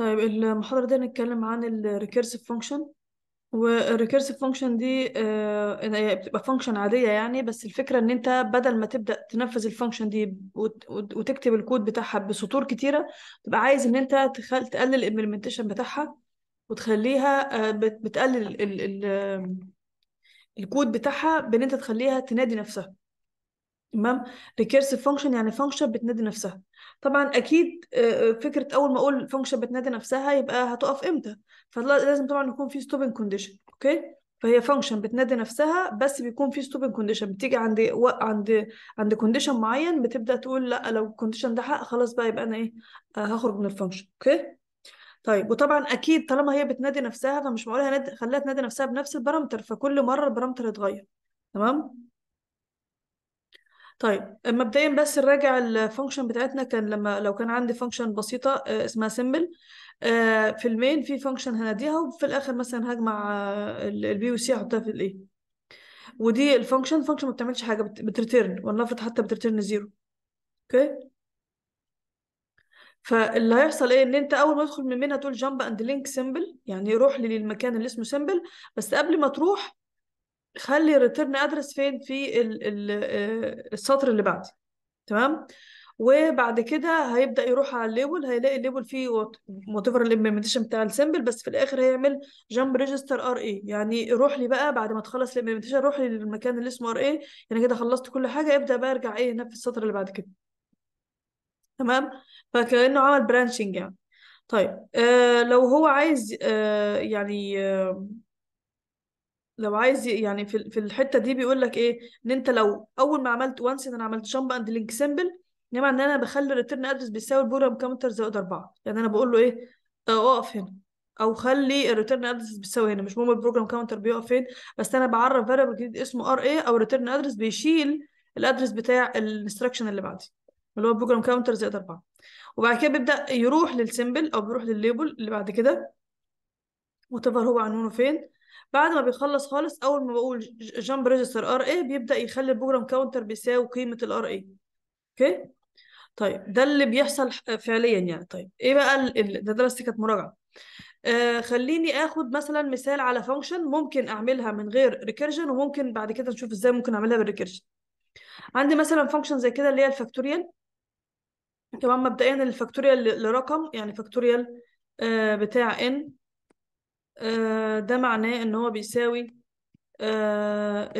طيب المحاضرة دي هنتكلم عن الـ recursive function والـ recursive function دي آه، هي بتبقى function عادية يعني بس الفكرة إن أنت بدل ما تبدأ تنفذ function دي وتكتب الكود بتاعها بسطور كتيرة تبقى عايز إن أنت تخل... تقلل implementation بتاعها وتخليها آه، الـ الـ الـ الـ الكود بتاعها بإن أنت تخليها تنادي نفسها تمام ريكيرسيف فانكشن يعني فانكشن بتنادي نفسها طبعا اكيد آه، آه، فكره اول ما اقول فانكشن بتنادي نفسها يبقى هتقف امتى فلازم طبعا يكون في ستوبنج كونديشن اوكي فهي فانكشن بتنادي نفسها بس بيكون في ستوبنج كونديشن بتيجي عند و... عند عند كونديشن معين بتبدا تقول لا لو الكونديشن ده حق خلاص بقى يبقى انا ايه آه، هخرج من الفانكشن اوكي طيب وطبعا اكيد طالما هي بتنادي نفسها فمش معقول هند... خليها تنادي نفسها بنفس البارامتر فكل مره البارامتر يتغير تمام طيب مبدئيا بس نراجع الفانكشن بتاعتنا كان لما لو كان عندي فانكشن بسيطه آه، اسمها سيمبل آه، في المين في فانكشن هناديها وفي الاخر مثلا هجمع آه، البي وسي احطها في الايه ودي الفانكشن فانكشن ما بتعملش حاجه بترتيرن ونفرض حتى بترتيرن زيرو اوكي فاللي هيحصل ايه ان انت اول ما تدخل من مين هتقول جامب اند لينك سيمبل يعني روح للمكان اللي اسمه سيمبل بس قبل ما تروح خلي الريتيرن ادرس فين في آه، السطر اللي بعده تمام وبعد كده هيبدا يروح على الليبل هيلاقي الليبل فيه وات ايفر الامبلمنتيشن بتاع السمبل بس في الاخر هيعمل جامب ريجستر ار اي يعني روح لي بقى بعد ما تخلص الامبلمنتيشن روح لي للمكان اللي اسمه ار اي يعني كده خلصت كل حاجه ابدا بقى ارجع ايه هنا في السطر اللي بعد كده تمام فكانه عمل برانشنج يعني طيب آه لو هو عايز آه يعني آه لو عايز يعني في في الحته دي بيقول لك ايه ان انت لو اول ما عملت وانس ان انا عملت شامب اند لينك سيمبل انما ان انا بخلي الريتيرن ادرس بيساوي البروجرام كاونتر زائد اربعه يعني انا بقول له ايه آه، اقف هنا او خلي الريتيرن ادرس بيساوي هنا مش مهم البروجرام كاونتر بيقف فين بس انا بعرف فاريبل جديد اسمه ار اي او الريتيرن ادرس بيشيل الادرس بتاع الانستراكشن اللي بعدي اللي هو البروجرام كاونتر زائد اربعه وبعد كده بيبدا يروح للسيمبل او بيروح للليبل اللي بعد كده وات هو عنوانه فين بعد ما بيخلص خالص اول ما بقول جامب ريجستر ار اي بيبدا يخلي البروجرام كاونتر بيساوي قيمه الار اي اوكي طيب ده اللي بيحصل فعليا يعني طيب ايه بقى ده درستي كانت مراجعه آه خليني اخد مثلا مثال على فانكشن ممكن اعملها من غير ريكيرجن وممكن بعد كده نشوف ازاي ممكن اعملها بالريكيرجن عندي مثلا فانكشن زي كده اللي هي الفاكتوريال تمام مبدئيا الفاكتوريال لرقم يعني فاكتوريال آه بتاع ان آه، ده معناه ان هو بيساوي آه، آه،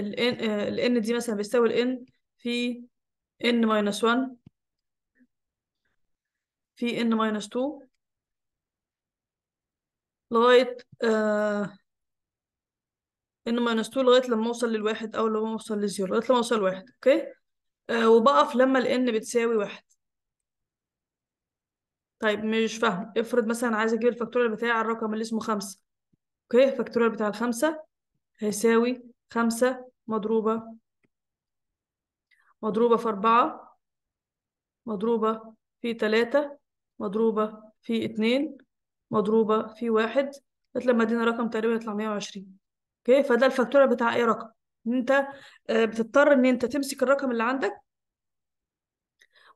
ال n دي مثلا بيساوي n في ان ماينس 1 في ان ماينس 2 لغاية ان ماينس 2 لغاية لما اوصل للواحد او لما اوصل للزيرو لغاية لما اوصل لواحد اوكي وبقف لما n بتساوي واحد طيب مش فاهم افرض مثلا عايز اجيب الفاكتوريال على الرقم اللي اسمه خمسة اوكي فاكتوريال بتاع الخمسة هيساوي خمسة مضروبة مضروبة في أربعة مضروبة في تلاتة مضروبة في اتنين مضروبة في واحد لما ادينا رقم تقريبا يطلع 120 اوكي فده الفاكتوريال بتاع اي رقم ان انت آه، بتضطر ان انت تمسك الرقم اللي عندك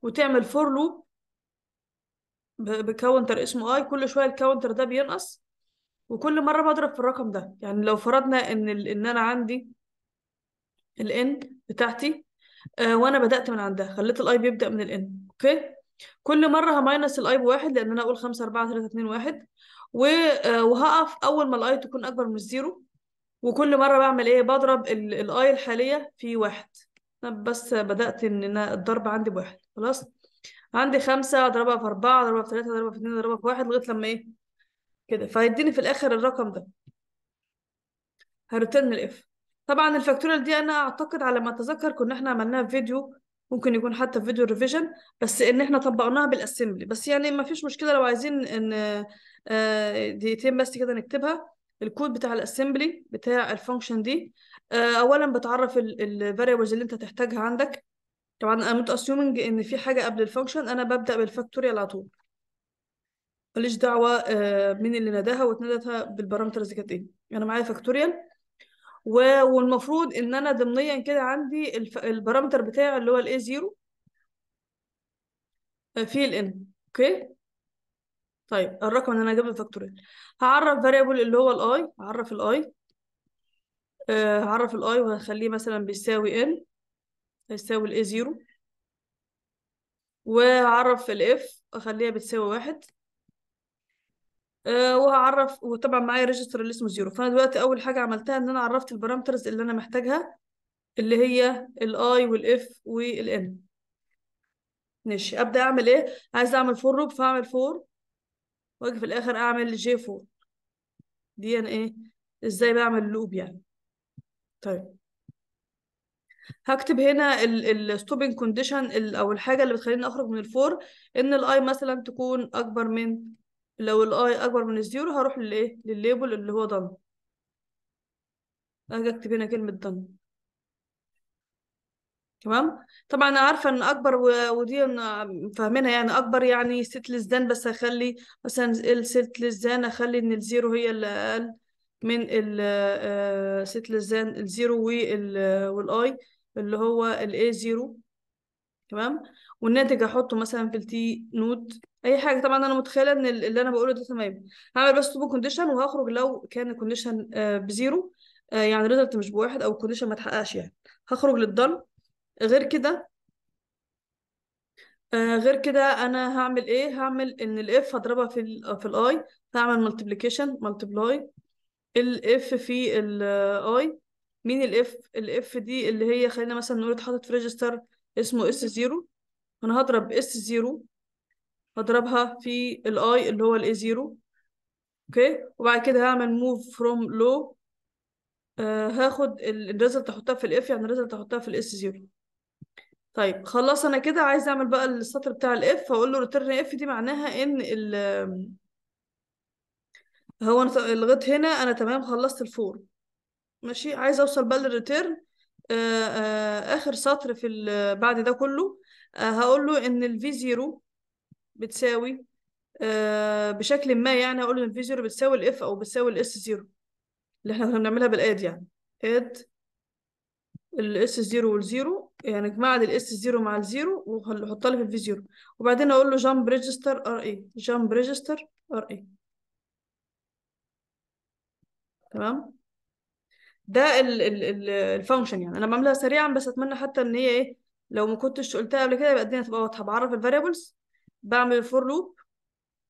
وتعمل فور لوب بكاونتر اسمه اي كل شويه الكاونتر ده بينقص وكل مرة بضرب في الرقم ده يعني لو فرضنا إن ال... إن أنا عندي ال n بتاعتي آه وأنا بدأت من عندها خليت الـ i بيبدأ من ال n أوكي كل مرة هماينس الـ i بواحد لأن أنا أقول خمسة أربعة ثلاثة اتنين واحد و... آه وهقف أول ما الـ i تكون أكبر من الزيرو وكل مرة بعمل إيه بضرب الـ i الحالية في واحد أنا بس بدأت إن أنا الضرب عندي بواحد خلاص عندي خمسة أضربها في أربعة أضربها في ثلاثة أضربها في اتنين أضربها في واحد لغاية لما إيه كده فهيديني في الاخر الرقم ده هريتيرن الاف طبعا الفاكتوريال دي انا اعتقد على ما اتذكر كنا احنا عملناها في فيديو ممكن يكون حتى في فيديو ريفيجن بس ان احنا طبقناها بالاسمبلي بس يعني ما فيش مشكله لو عايزين ان آه، دقيقتين بس كده نكتبها الكود بتاع الاسمبلي بتاع الفانكشن دي آه، اولا بتعرف الفاريبلز اللي انت هتحتاجها عندك طبعا انا مت ان في حاجه قبل الفانكشن انا ببدا بالفاكتوريال على طول ماليش دعوه آه، مين اللي ناداها واتنادتها بالبارامترز كانت ايه انا معايا فاكتوريال و... والمفروض ان انا ضمنيا كده عندي الف... البارامتر بتاعي اللي هو الاي آه، زيرو في الان اوكي طيب الرقم اللي انا جايبه الفاكتوريال هعرف فاريبل اللي هو الاي هعرف الاي آه، هعرف الاي وهخليه مثلا بيساوي ان هيساوي الاي زيرو وهعرف الاف اخليها بتساوي واحد آه، وهعرف وطبعا معايا ريجستر اللي اسمه زيرو فانا دلوقتي اول حاجه عملتها ان انا عرفت البارامترز اللي انا محتاجها اللي هي الاي والاف والان ماشي ابدا اعمل ايه عايز اعمل فور لوب فاعمل فور واجي في الاخر اعمل جي فور دي ان ايه ازاي بعمل لوب يعني طيب هكتب هنا الستوبنج كونديشن او الحاجه اللي بتخليني اخرج من الفور ان الاي مثلا تكون اكبر من لو i اكبر من الزيرو هروح للايه للليبل اللي هو done اجي اكتب هنا كلمه done تمام طبعا انا عارفه ان اكبر ودي فاهمينها يعني اكبر يعني ست لزدان بس هخلي مثلا الست لزدان اخلي ان الزيرو هي اللي اقل من الست لزدان الزيرو والاي اللي هو الـ A0 تمام والناتج احطه مثلا في الـ T node اي حاجه طبعا انا متخيله ان اللي انا بقوله ده تمام هعمل بس توب كونديشن وهخرج لو كان الكونديشن آه، بزيرو آه، يعني ريزلت مش بواحد او الكونديشن ما اتحققش يعني هخرج للضل غير كده آه، غير كده انا هعمل ايه هعمل ان الاف هضربها في الـ في الاي هعمل ملتبليكيشن ملتيبلاي الاف في الاي مين الاف الاف دي اللي هي خلينا مثلا نقول اتحطت في ريجستر اسمه اس 0 انا هضرب اس 0 هضربها في الاي اللي هو الاي زيرو اوكي وبعد كده هعمل موف فروم لو هاخد الريزلت احطها في الاف يعني الريزلت احطها في الاس زيرو طيب خلاص انا كده عايز اعمل بقى السطر بتاع الاف فاقول له ريتيرن اف دي معناها ان ال هو انا لغيت هنا انا تمام خلصت الفور ماشي عايز اوصل بقى للريتيرن آه، آه، اخر سطر في بعد ده كله آه، هقول له ان الفي زيرو بتساوي آه بشكل ما يعني هقول ان في زيرو بتساوي الاف او بتساوي الاس زيرو اللي احنا كنا بنعملها بالاد يعني اد الاس زيرو والزيرو يعني اجمع لي الاس زيرو مع الزيرو وحطها لي في الفي زيرو وبعدين اقول له جامب ريجستر ار اي جامب ريجستر ار اي تمام ده الفانكشن يعني انا بعملها سريعا بس اتمنى حتى ان هي ايه لو ما كنتش قلتها قبل كده يبقى الدنيا تبقى واضحه بعرف الفاريبلز بعمل فور لوب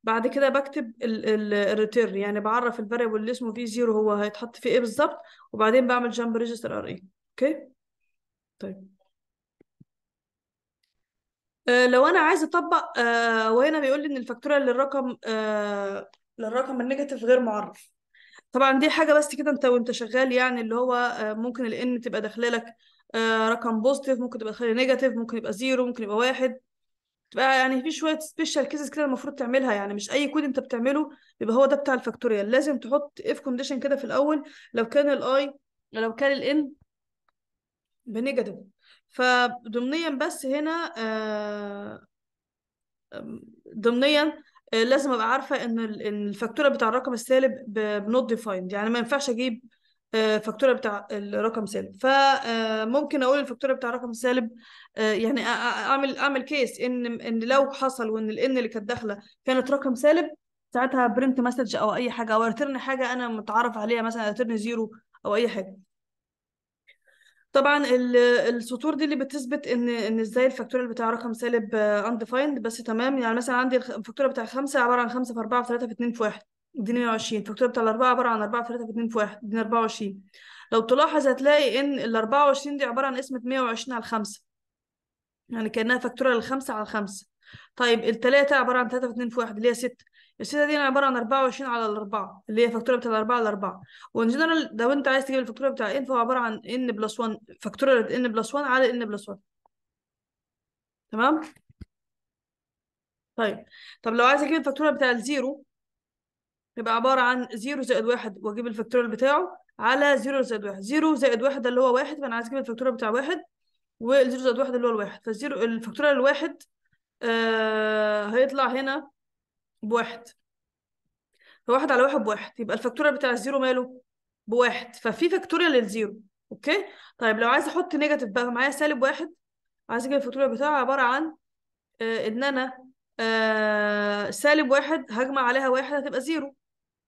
بعد كده بكتب الريتيرن يعني بعرف الفاريبل اللي اسمه في زيرو هو هيتحط فيه ايه بالظبط وبعدين بعمل جامب ريجستر ار اي اوكي طيب آه لو انا عايز اطبق آه وهنا بيقول لي ان الفاكتوريال للرقم آه للرقم النيجاتيف غير معرف طبعا دي حاجه بس كده انت وانت شغال يعني اللي هو آه، ممكن الان تبقى داخله لك آه، رقم بوزيتيف ممكن تبقى داخله نيجاتيف ممكن يبقى زيرو ممكن يبقى واحد تبقى يعني في شويه سبيشال كيسز كده المفروض تعملها يعني مش اي كود انت بتعمله يبقى هو ده بتاع الفاكتوريال لازم تحط اف كونديشن كده في الاول لو كان الاي لو كان الان بنيجاتيف فضمنيا بس هنا آه، ضمنيا آه، لازم ابقى عارفه ان الفاكتوره بتاع الرقم السالب بنوت ديفايند يعني ما ينفعش اجيب فاكتوره بتاع الرقم سالب فممكن آه، اقول الفاكتوره بتاع الرقم سالب آه، يعني اعمل اعمل كيس ان ان لو حصل وان الان اللي كانت داخله كانت رقم سالب ساعتها برنت مسج او اي حاجه او ريترن حاجه انا متعرف عليها مثلا ريترن زيرو او اي حاجه طبعا السطور دي اللي بتثبت ان ان ازاي الفاكتوريا بتاع رقم سالب آه، undefined بس تمام يعني مثلا عندي الفاكتوريا بتاع خمسة عباره عن خمسة في أربعة في 3 في اتنين في واحد اديني 120 فاكتور بتاع الأربعة عبارة عن أربعة في تلاتة في اتنين في واحد اديني 24 لو تلاحظ هتلاقي إن ال 24 دي عبارة عن قسمة 120 على خمسة يعني كأنها فاكتورة للخمسة على خمسة طيب التلاتة عبارة عن 3 في اتنين في واحد اللي هي ستة الستة دي عبارة عن أربعة وعشرين على الأربعة اللي هي فاكتورة بتاع الأربعة على الأربعة وإن جنرال لو أنت عايز تجيب الفاكتورة بتاع إن فهو عبارة عن إن بلس وان فاكتورة إن بلس وان على إن بلس وان تمام؟ طيب طب لو عايز أجيب الفاكتورة بتاع الزيرو يبقى عبارة عن 0 زائد 1 وأجيب الفاكتوريال بتاعه على 0 زائد 1 0 زائد 1 اللي هو 1 فأنا عايز أجيب الفاكتوريال بتاع 1 و 0 زائد 1 اللي هو 1 فالفاكتوريال الواحد آه هيطلع هنا ب 1 فواحد على واحد بواحد، يبقى الفاكتوريال بتاع الزيرو ماله؟ بواحد، 1 ففي فاكتوريال للزيرو أوكي؟ طيب لو عايز أحط نيجاتيف بقى معايا سالب واحد، عايز أجيب الفاكتوريال بتاعه عبارة عن آه إن أنا آه سالب واحد هجمع عليها واحد هتبقى زيرو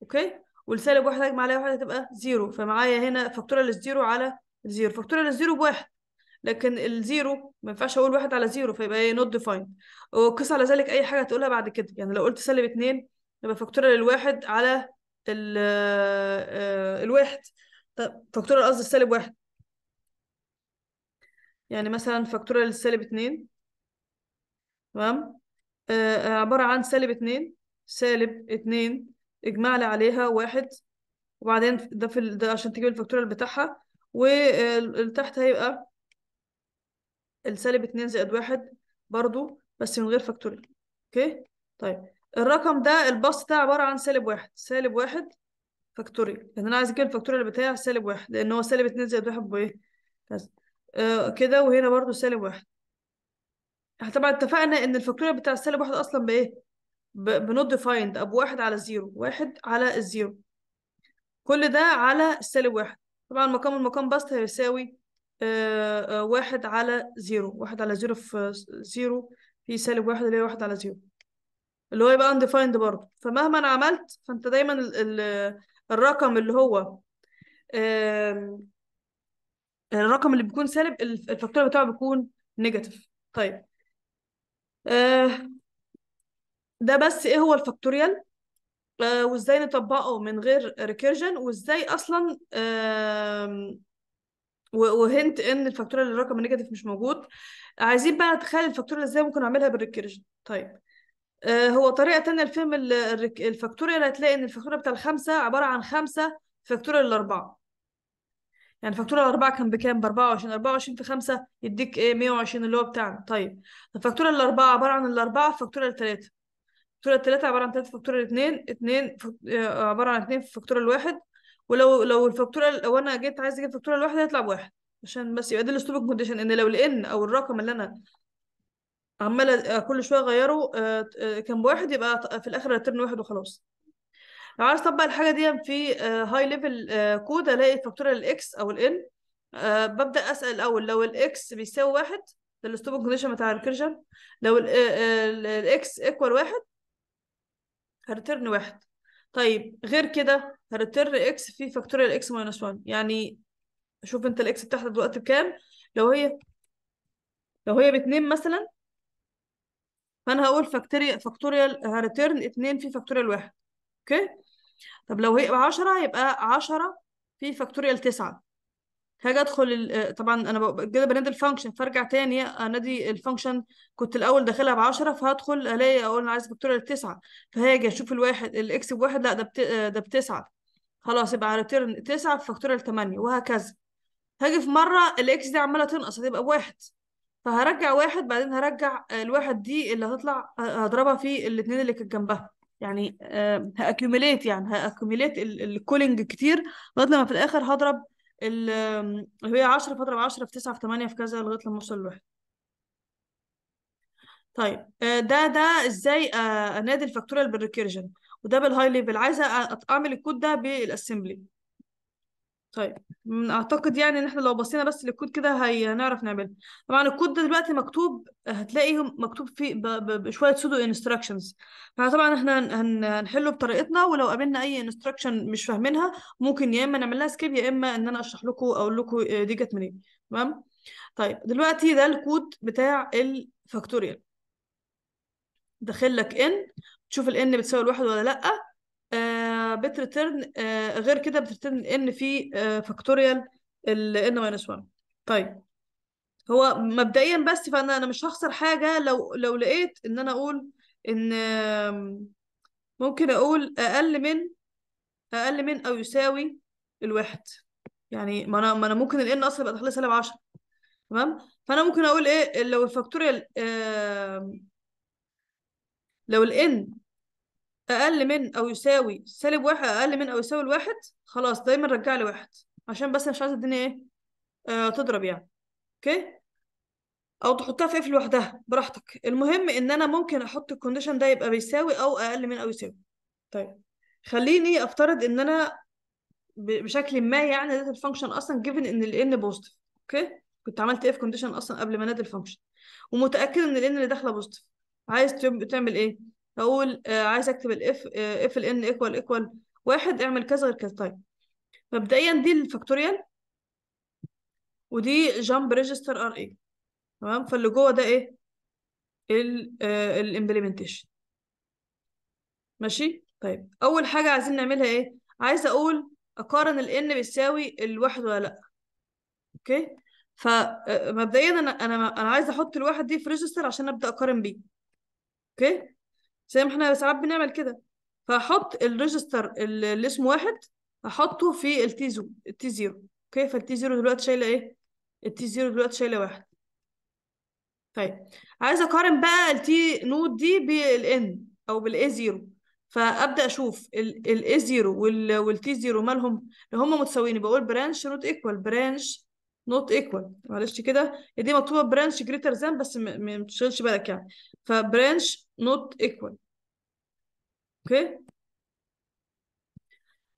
اوكي والسالب واحد هجمع عليها واحد هتبقى زيرو فمعايا هنا فاكتورة للزيرو على زيرو فاكتورة للزيرو بواحد لكن الزيرو ما ينفعش اقول واحد على زيرو فيبقى ايه نوت ديفايند وقس على ذلك اي حاجه هتقولها بعد كده يعني لو قلت سالب اتنين يبقى فاكتورة للواحد على ال آه، الواحد فاكتورة قصدي السالب واحد يعني مثلا فاكتورة للسالب اتنين تمام آه، عبارة عن سالب اتنين سالب اتنين لي عليها واحد وبعدين ده في ال... ده عشان تجيب الفاكتوريال بتاعها والتحت هيبقى السالب اتنين زائد واحد برضو بس من غير فاكتوريال اوكي طيب الرقم ده الباص ده عبارة عن سالب واحد سالب واحد فاكتوريال لأن يعني أنا عايز أجيب الفاكتوريال بتاع سالب واحد لأن هو سالب اتنين زائد واحد بإيه؟ كذا آه، كده وهنا برضو سالب واحد احنا طبعا اتفقنا إن الفاكتوريال بتاع سالب واحد أصلا بإيه؟ بنوت ديفايند أب واحد على زيرو واحد على الزيرو كل ده على السالب واحد طبعا مقام المقام بسط هيساوي آه، آه، واحد على زيرو واحد على زيرو في زيرو في سالب واحد اللي هي واحد على زيرو اللي هو يبقى undefined برضه فمهما أنا عملت فانت دايما الرقم اللي هو الرقم اللي بيكون سالب الفاكتور بتاعه بيكون نيجاتيف طيب آه، ده بس ايه هو الفاكتوريال آه، وازاي نطبقه من غير ريكيرجن وازاي اصلا وهنت ان الفاكتوريال الرقم النيجاتيف مش موجود عايزين بقى نتخيل الفاكتوريال ازاي ممكن اعملها بالريكيرجن طيب آه، هو طريقه تانية لفهم الفاكتوريال هتلاقي ان الفاكتوريال بتاع الخمسه عباره عن خمسه فاكتوريال الاربعه يعني فاكتوريال الاربعه كان بكام ب 24 24 في 5 يديك ايه 120 اللي هو بتاعنا طيب الفاكتوريال الاربعه عباره عن الاربعه فاكتوريال الثلاثه فاكتورة التلاتة عبارة عن تلاتة فاكتورة الاتنين اتنين آه، عبارة عن اتنين في فكتوريال الواحد ولو لو الفاكتورة لو أنا جيت عايز أجيب فكتوريال الواحدة هيطلع بواحد عشان بس يبقى ده الستوبك كونديشن إن لو الإن أو الرقم اللي أنا عمال آه، كل شوية أغيره آه، كان بواحد يبقى في الآخر هترن واحد وخلاص لو عايز أطبق الحاجة دي في هاي ليفل كود ألاقي الفاكتورة الإكس أو الإن ببدأ أسأل الأول لو الإكس بيساوي واحد ده الستوبك كونديشن بتاع الريكيرجن لو الاكس ايكوال واحد هرترن واحد طيب غير كده هرتر اكس في فاكتوريال اكس ماينس 1 يعني شوف انت الاكس بتاعتها دلوقتي بكام لو هي لو هي باتنين مثلا فانا هقول فاكتوريال فاكتوريال هرترن اتنين في فاكتوريال واحد اوكي طب لو هي ب 10 يبقى 10 في فاكتوريال 9 هاجي ادخل آه، طبعا انا كده بنادي الفانكشن فارجع تاني انادي آه، الفانكشن كنت الاول داخلها ب 10 فهدخل الاقي اقول انا عايز فاكتوريال لتسعه فهاجي اشوف الواحد الاكس بواحد لا ده آه، ده بتسعه خلاص يبقى ريتيرن تسعه ل 8 وهكذا هاجي في مره الاكس دي عماله تنقص هتبقى بواحد فهرجع واحد بعدين هرجع الواحد دي اللي هتطلع هضربها في الاثنين اللي كانت جنبها يعني هاكيوميليت يعني هاكيوميليت الكولينج كتير لغايه لما في الاخر هضرب هي 10 في اضرب 10 في 9 في 8 في كذا لغايه لما اوصل لواحد طيب آه، ده ده ازاي آه، انادي الفاكتوريال بالريكيرجن وده بالهاي ليفل عايزه اعمل الكود ده بالاسمبلي طيب اعتقد يعني ان احنا لو بصينا بس للكود كده هي... هنعرف نعمله طبعا الكود ده دلوقتي مكتوب هتلاقيه مكتوب فيه بشويه سودو انستراكشنز فطبعا احنا هنحله بطريقتنا ولو قابلنا اي انستراكشن مش فاهمينها ممكن يا اما نعمل لها سكيب يا اما ان انا اشرح لكم اقول لكم آه، دي جت منين تمام طيب دلوقتي ده الكود بتاع الفاكتوريال داخل لك ان تشوف الان بتساوي الواحد ولا لا بترترن آه، غير كده بترترن ان في فاكتوريال آه، ال n 1 طيب هو مبدئيا بس فانا انا مش هخسر حاجه لو لو لقيت ان انا اقول ان ممكن اقول اقل من اقل من او يساوي الواحد يعني ما انا ما انا ممكن ال n اصلا يبقى تخليه سالب 10 تمام فانا ممكن اقول ايه لو الفاكتوريال لو ال n اقل من او يساوي سالب واحد اقل من او يساوي الواحد خلاص دايما رجع لي واحد عشان بس مش عايزه الدنيا ايه آه تضرب يعني اوكي او تحطها في اف لوحدها براحتك المهم ان انا ممكن احط الكونديشن ده يبقى بيساوي او اقل من او يساوي طيب خليني افترض ان انا بشكل ما يعني داتا الفانكشن اصلا جيفن ان الان بوزيتيف اوكي كنت عملت إف إيه كونديشن اصلا قبل ما نادي الفانكشن ومتاكد ان الان اللي داخله بوزيتيف عايز تعمل ايه اقول آه، عايز اكتب الاف اف الان ايكوال ايكوال واحد اعمل كذا غير كذا طيب مبدئيا دي الفاكتوريال ودي جامب ريجستر ار اي تمام فاللي جوه ده ايه الامبلمنتيشن آه، ماشي طيب اول حاجه عايزين نعملها ايه عايز اقول اقارن الان بيساوي الواحد ولا لا اوكي فمبدئيا آه، انا انا انا عايز احط الواحد دي في ريجستر عشان ابدا اقارن بيه اوكي زي ما احنا ساعات بنعمل كده فهحط الريجستر اللي اسمه واحد هحطه في التي زو التي زيرو اوكي فالتي زيرو دلوقتي شايله ايه التي زيرو دلوقتي شايله واحد طيب عايز اقارن بقى التي نود دي بالان او بالاي زيرو فابدا اشوف الاي زيرو والتي زيرو مالهم لو هم متساويين بقول برانش نوت ايكوال برانش نوت ايكوال معلش كده دي مطلوبه برانش جريتر ذان بس ما تشغلش بالك يعني فبرانش نوت ايكوال اوكي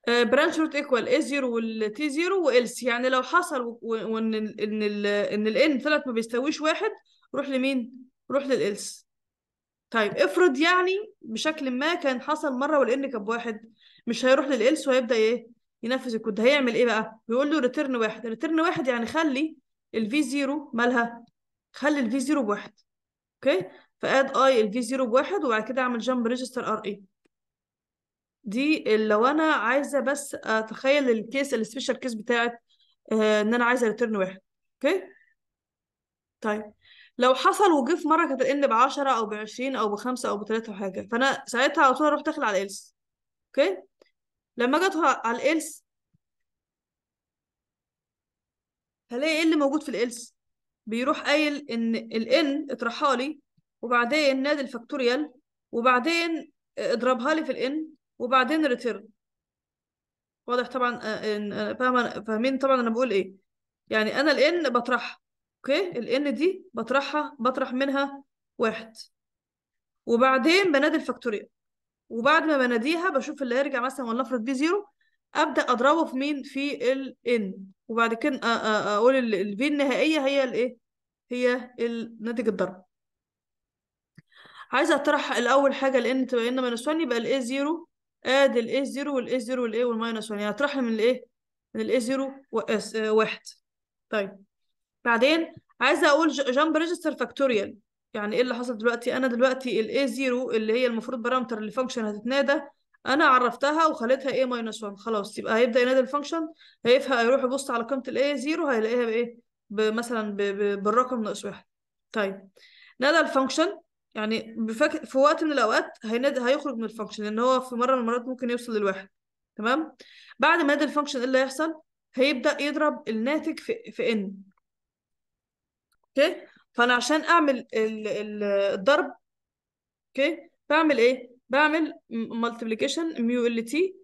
برانش equal ايكوال اي زيرو والتي زيرو والس يعني لو حصل وان ان ال ان الان طلعت ما بيستويش واحد روح لمين؟ روح للالس طيب افرض يعني بشكل ما كان حصل مره والان كان بواحد مش هيروح للالس وهيبدا ايه؟ ينفذ الكود هيعمل ايه بقى بيقول له ريتيرن واحد ريتيرن واحد يعني خلي الفي زيرو مالها خلي الفي زيرو بواحد اوكي فاد اي الفي زيرو بواحد وبعد كده اعمل جامب ريجستر ار اي دي لو انا عايزه بس اتخيل الكيس السبيشال كيس بتاعت آه، ان انا عايزه ريتيرن واحد اوكي طيب لو حصل وجف في مره كانت ان ب 10 او ب 20 او ب 5 او ب 3 وحاجه فانا ساعتها على طول اروح داخل على الالس اوكي لما اجي على الالس هلاقي ايه اللي موجود في الالس بيروح قايل ان الان اطرحها لي وبعدين نادي الفاكتوريال وبعدين اضربها لي في الان وبعدين ريتيرن واضح طبعا آه، آه، فاهمه فاهمين طبعا انا بقول ايه يعني انا الان بطرحها اوكي الان دي بطرحها بطرح منها واحد وبعدين بنادي الفاكتوريال وبعد ما بناديها بشوف اللي هيرجع مثلا ولنفرض بي زيرو ابدا اضربه في مين في ال ان وبعد كده اقول الفي النهائيه هي الايه هي ناتج الضرب عايزه اطرح الاول حاجه لان تبقى ان ماينس 1 يبقى الاي 0 ادي الاي 0 والاي 0 والاي والماينس 1 يعني اطرحها من الايه من الاي آه، 0 واحد طيب بعدين عايزه اقول جامب ريجستر فاكتوريال يعني ايه اللي حصل دلوقتي انا دلوقتي الاي 0 اللي هي المفروض بارامتر اللي فانكشن هتتنادى انا عرفتها وخليتها a ماينس 1 خلاص يبقى هيبدا ينادي الفانكشن هيفها هيروح يبص على قيمه الاي 0 هيلاقيها بايه مثلا بالرقم ناقص واحد طيب نادى الفانكشن يعني بفك... في وقت من الاوقات هيناد... هيخرج من الفانكشن لان هو في مره من المرات ممكن يوصل للواحد تمام بعد ما نادى الفانكشن ايه اللي هيحصل هيبدا يضرب الناتج في في ان اوكي فانا عشان اعمل الضرب اوكي بعمل ايه بعمل مالتيبليكيشن ميو ال تي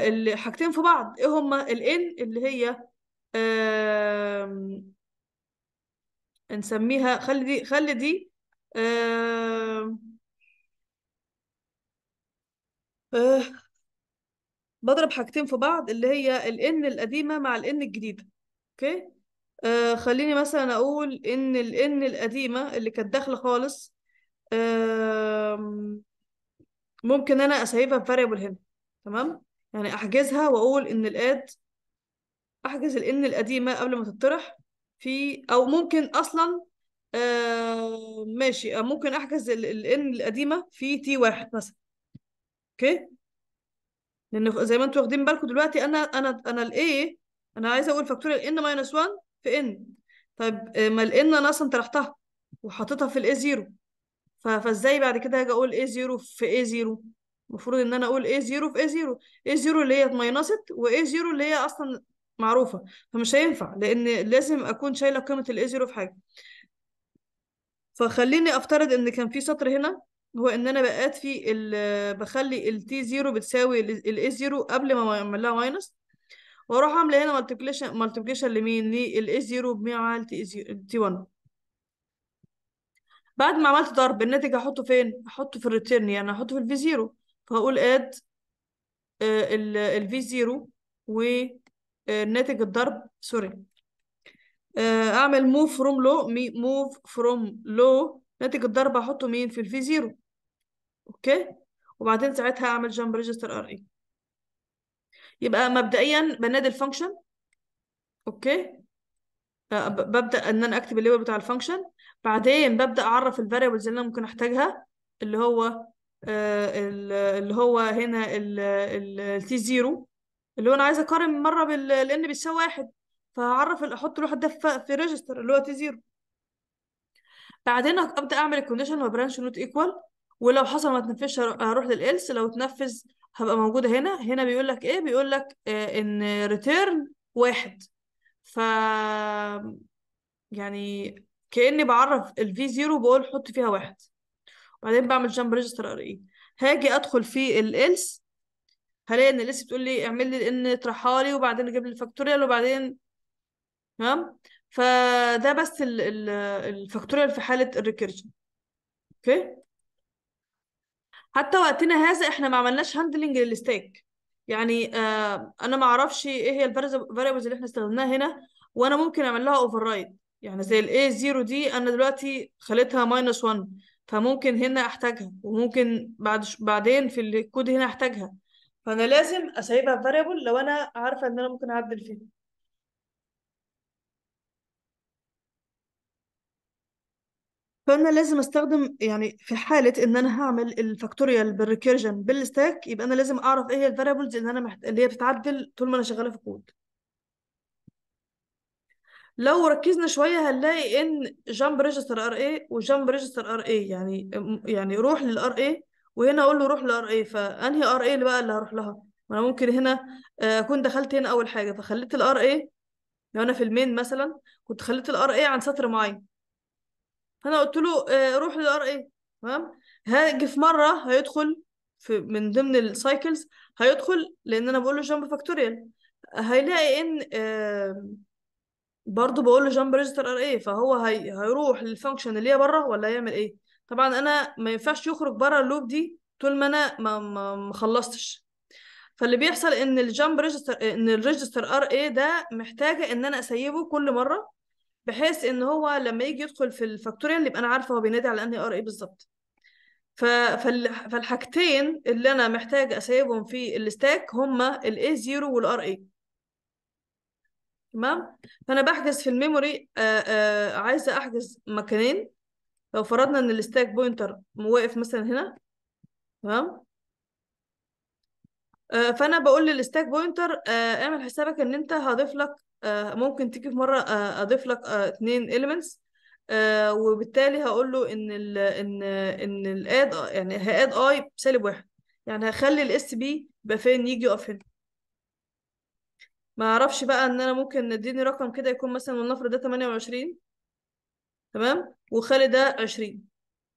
الحاجتين في بعض ايه هما الان اللي هي آه... نسميها خلي دي خلي دي آه... آه... بضرب حاجتين في بعض اللي هي الان القديمه مع الان الجديده اوكي آه خليني مثلا اقول ان الان القديمه اللي كانت داخله خالص آه ممكن انا اسيبها بفاريبل هنا تمام يعني احجزها واقول ان الاد احجز الان القديمه قبل ما تطرح في او ممكن اصلا آه ماشي آه ممكن احجز الان القديمه في تي واحد مثلا اوكي لان زي ما انتوا واخدين بالكم دلوقتي انا انا انا الاي انا عايزه اقول فاكتوريال ان ماينس 1 في ان طيب آه، ما الان انا اصلا طرحتها وحطيتها في الاي زيرو فازاي بعد كده هاجي اقول اي زيرو في اي زيرو المفروض ان انا اقول اي زيرو في اي زيرو اي زيرو اللي هي اتماينصت واي زيرو اللي هي اصلا معروفه فمش هينفع لان لازم اكون شايله قيمه الاي زيرو في حاجه فخليني افترض ان كان في سطر هنا هو ان انا بقات في بخلي التي زيرو بتساوي الاي زيرو قبل ما اعمل لها ماينس واروح اعمل هنا مالتيبليكيشن مالتيبليكيشن لمين a 0 علي تي 1 بعد ما عملت ضرب الناتج هحطه فين هحطه في الريتيرن يعني هحطه في الفي 0 فهقول اد آه، v 0 والناتج آه، الضرب سوري آه، اعمل موف فروم لو موف فروم لو ناتج الضرب هحطه مين في الفي 0 اوكي وبعدين ساعتها اعمل جامب ريجستر ار اي يبقى مبدئيا بنادي الفانكشن اوكي ببدا ان انا اكتب الليبل بتاع الفانكشن بعدين ببدا اعرف الفاريبلز اللي انا ممكن احتاجها اللي هو آه، اللي هو هنا التي زيرو اللي هو انا عايز اقارن مره بالان بيساوي واحد فهعرف احط الواحد ده في ريجستر اللي هو تي زيرو بعدين ابدا اعمل الكونديشن وبرانش نوت ايكوال ولو حصل ما تنفذش هروح للالس لو تنفذ هبقى موجودة هنا هنا بيقول لك ايه بيقول لك إيه ان ريتيرن واحد ف يعني كأني بعرف ال v زيرو بقول حط فيها واحد وبعدين بعمل جامب ريجستر ار اي هاجي ادخل في الالس هلاقي ان الالس بتقول لي اعمل لي ان اطرحها لي وبعدين اجيب لي الفاكتوريال وبعدين تمام فده بس الفاكتوريال في حالة الريكيرجن اوكي حتى وقتنا هذا احنا ما عملناش هاندلنج للستاك يعني آه انا ما اعرفش ايه هي الفاريبلز اللي احنا استخدمناها هنا وانا ممكن اعمل لها اوفر رايد يعني زي الاي 0 دي انا دلوقتي خليتها ماينس 1 فممكن هنا احتاجها وممكن بعد بعدين في الكود هنا احتاجها فانا لازم اسيبها فاريبل لو انا عارفه ان انا ممكن اعدل فيها فانا لازم استخدم يعني في حاله ان انا هعمل الفاكتوريال بالريكيرجن بالستاك يبقى انا لازم اعرف ايه هي الفاريبلز اللي انا محت... اللي هي بتتعدل طول ما انا شغاله في كود لو ركزنا شويه هنلاقي ان جامب ريجستر ار اي وجامب ريجستر ار اي يعني يعني روح للار اي وهنا اقول له روح للار اي فانهي ار اي اللي بقى اللي هروح لها ما انا ممكن هنا آه، اكون دخلت هنا اول حاجه فخليت الار اي لو انا في المين مثلا كنت خليت الار اي عن سطر معين فانا قلت له آه، روح للار اي تمام هاجي في مره هيدخل في من ضمن السايكلز هيدخل لان انا بقول له جامب فاكتوريال هيلاقي ان برضه بقول له جامب ريجستر ار اي فهو هي هيروح للفانكشن اللي هي بره ولا هيعمل ايه طبعا انا ما ينفعش يخرج بره اللوب دي طول ما انا ما ما خلصتش فاللي بيحصل ان الجامب ريجستر ان الريجستر ار اي ده محتاجه ان انا اسيبه كل مره بحيث ان هو لما يجي يدخل في اللي يبقى انا عارفه هو بينادي على انهي ار اي بالظبط فالحاجتين اللي انا محتاج اسيبهم في الستاك هما الاي 0 والار اي تمام فانا بحجز في الميموري عايزه احجز مكانين لو فرضنا ان الستاك بوينتر واقف مثلا هنا تمام فانا بقول للستاك بوينتر اعمل حسابك ان انت هضيف لك آه، ممكن تيجي في مرة آه، أضيف لك اثنين آه، elements وبالتالي هقول له إن الـ إن إن الاد يعني هاد اي بسالب واحد يعني هخلي الاس بي يبقى فين يجي يقف هنا ما اعرفش بقى ان انا ممكن نديني رقم كده يكون مثلا ولنفرض ده 28 تمام وخلي ده 20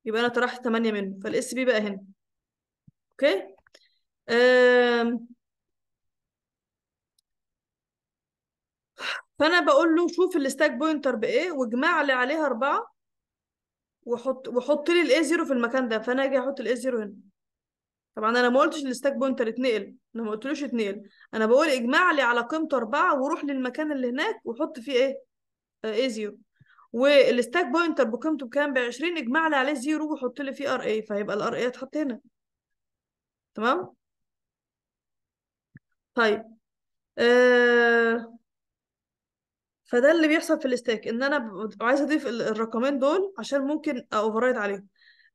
يبقى انا طرحت 8 منه فالاس بي بقى هنا اوكي آم. فانا بقول له شوف الستاك بوينتر بايه واجمع لي عليها اربعه وحط وحط لي الاي زيرو في المكان ده فانا اجي احط الاي زيرو هنا طبعا انا ما قلتش الستاك بوينتر اتنقل انا ما قلتلوش اتنقل انا بقول اجمع لي على قيمته اربعه وروح للمكان اللي هناك وحط فيه ايه اي زيرو والستاك بوينتر بقيمته بكام ب 20 اجمع لي عليه زيرو وحط لي فيه ار اي فهيبقى الار اي اتحط هنا تمام طيب آه... فده اللي بيحصل في الاستاك ان انا عايز اضيف الرقمين دول عشان ممكن اوفرايد عليهم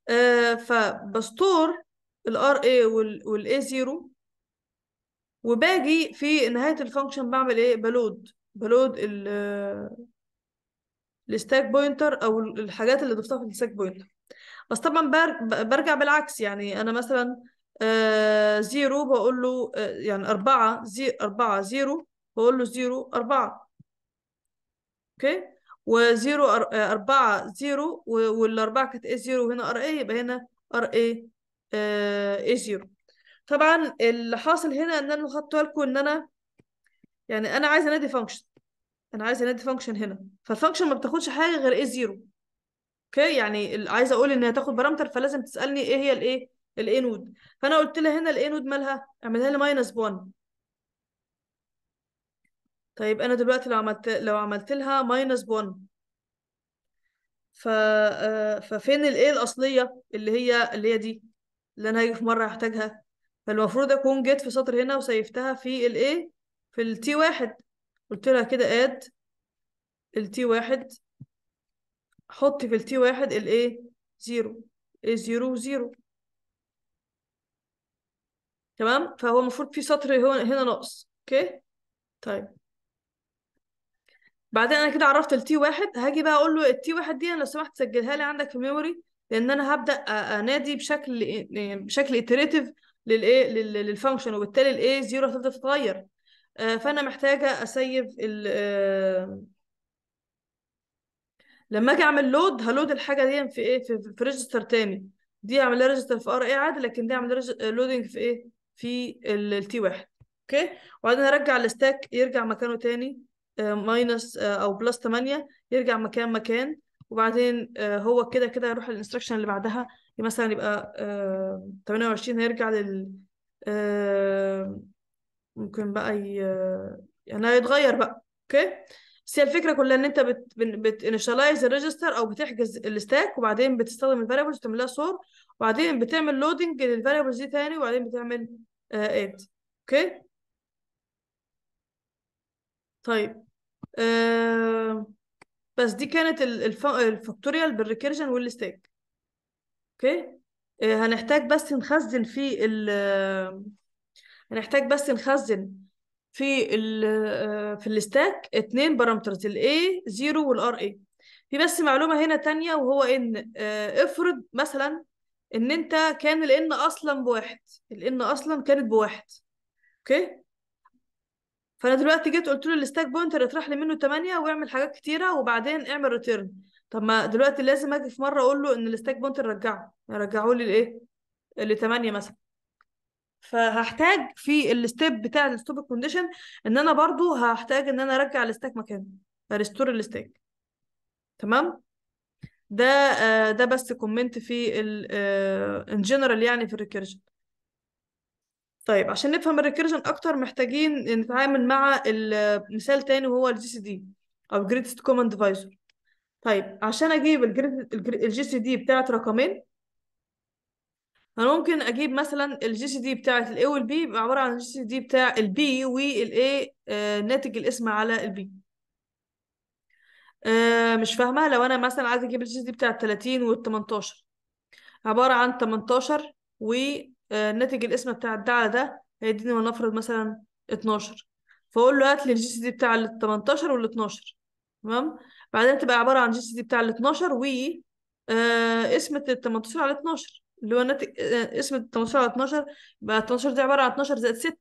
آه، فبستور الار اي والاي زيرو وباجي في نهايه الفانكشن بعمل ايه بلود بلود ال الستاك بوينتر او الحاجات اللي ضفتها في الستاك بوينتر بس طبعا برجع بالعكس يعني انا مثلا زيرو آه، بقول له آه، يعني أربعة زي أربعة زيرو بقول له زيرو أربعة اوكي و0 4 0 والاربعة كانت A0 وهنا R A يبقى هنا R A آه، A0 طبعا اللي حاصل هنا ان انا خدت بالكم ان انا يعني انا عايزه انادي فانكشن انا عايزه انادي فانكشن هنا فالفانكشن ما بتاخدش حاجه غير A0 اوكي يعني عايزه اقول ان هي تاخد بارامتر فلازم تسالني ايه هي الايه الاي نود فانا قلت لها هنا الاي نود مالها اعملها لي ماينس 1 طيب انا دلوقتي لو عملت لو عملت لها ماينس 1 ف آه، ففين A الاصليه اللي هي اللي هي دي اللي انا هاجي في مره هحتاجها فالمفروض اكون جيت في سطر هنا وسيفتها في A في t واحد قلت لها كده اد t واحد حط في T1 واحد A زيرو A زيرو 0 تمام فهو المفروض في سطر هنا ناقص اوكي طيب بعدين انا كده عرفت التي واحد هاجي بقى اقول له التي واحد دي انا لو سمحت سجلها لي عندك في الميموري لان انا هبدا انادي بشكل إيه، يعني بشكل اتريتيف للايه للفانكشن وبالتالي الاي زيرو هتفضل تتغير آه، فانا محتاجه اسيف ال آه، لما اجي اعمل لود هلود الحاجه دي في ايه في, في ريجستر تاني دي اعمل ريجستر في ار اي عادي لكن دي اعمل لودنج في ايه في التي واحد اوكي وبعدين ارجع الستاك يرجع مكانه تاني ماينس آه، او بلس 8 يرجع مكان مكان وبعدين آه، هو كده كده هيروح الانستركشن اللي بعدها يعني مثلا يبقى 28 آه، هيرجع لل ممكن بقى ي... يعني هيتغير بقى اوكي بس هي الفكره كلها ان انت بتنشلايز الريجستر او بتحجز الستاك وبعدين بتستخدم الفاريبلز وتعمل لها صور وبعدين بتعمل لودنج للفاريبلز دي تاني وبعدين بتعمل اد اوكي طيب آه، بس دي كانت الفاكتوريال بالريكيرجن والستاك اوكي آه، هنحتاج بس نخزن في ال آه، هنحتاج بس نخزن في ال في الستاك اتنين بارامترز A زيرو R A في بس معلومه هنا تانية وهو ان افرض مثلا ان انت كان N اصلا بواحد N اصلا كانت بواحد اوكي فانا دلوقتي جيت قلت له الستاك بوينتر اطرح لي منه 8 واعمل حاجات كتيره وبعدين اعمل ريتيرن طب ما دلوقتي لازم اجي في مره اقول له ان الستاك بوينتر رجعه رجعه لي لايه ل 8 مثلا فهحتاج في الستيب بتاع الستوب كونديشن ان انا برضو هحتاج ان انا ارجع الستاك مكانه اريستور الستاك تمام ده آه، ده بس كومنت في ان جنرال آه، يعني في الريكيرشن طيب عشان نفهم الريكيرجن اكتر محتاجين نتعامل مع المثال تاني وهو الجي سي دي او جريتست كومن ديفايزر طيب عشان اجيب الجي سي دي بتاعت رقمين انا ممكن اجيب مثلا الجي سي دي بتاعت الاي والبي يبقى عباره عن الجي سي دي بتاع البي والاي آه، ناتج الاسم على البي آه، مش فاهمه لو انا مثلا عايزه اجيب الجي سي دي بتاعت 30 وال 18 عباره عن 18 و آه، ناتج الاسم بتاع على ده هيديني ونفرض مثلا 12 فاقول له هات لي الجي سي دي بتاع ال 18 وال 12 تمام بعدين تبقى عباره عن جي سي دي بتاع ال 12 و آه، اسم ال 18 على 12 اللي هو ناتج آه، اسم ال 18 على 12 يبقى 12 دي عباره عن 12 زائد 6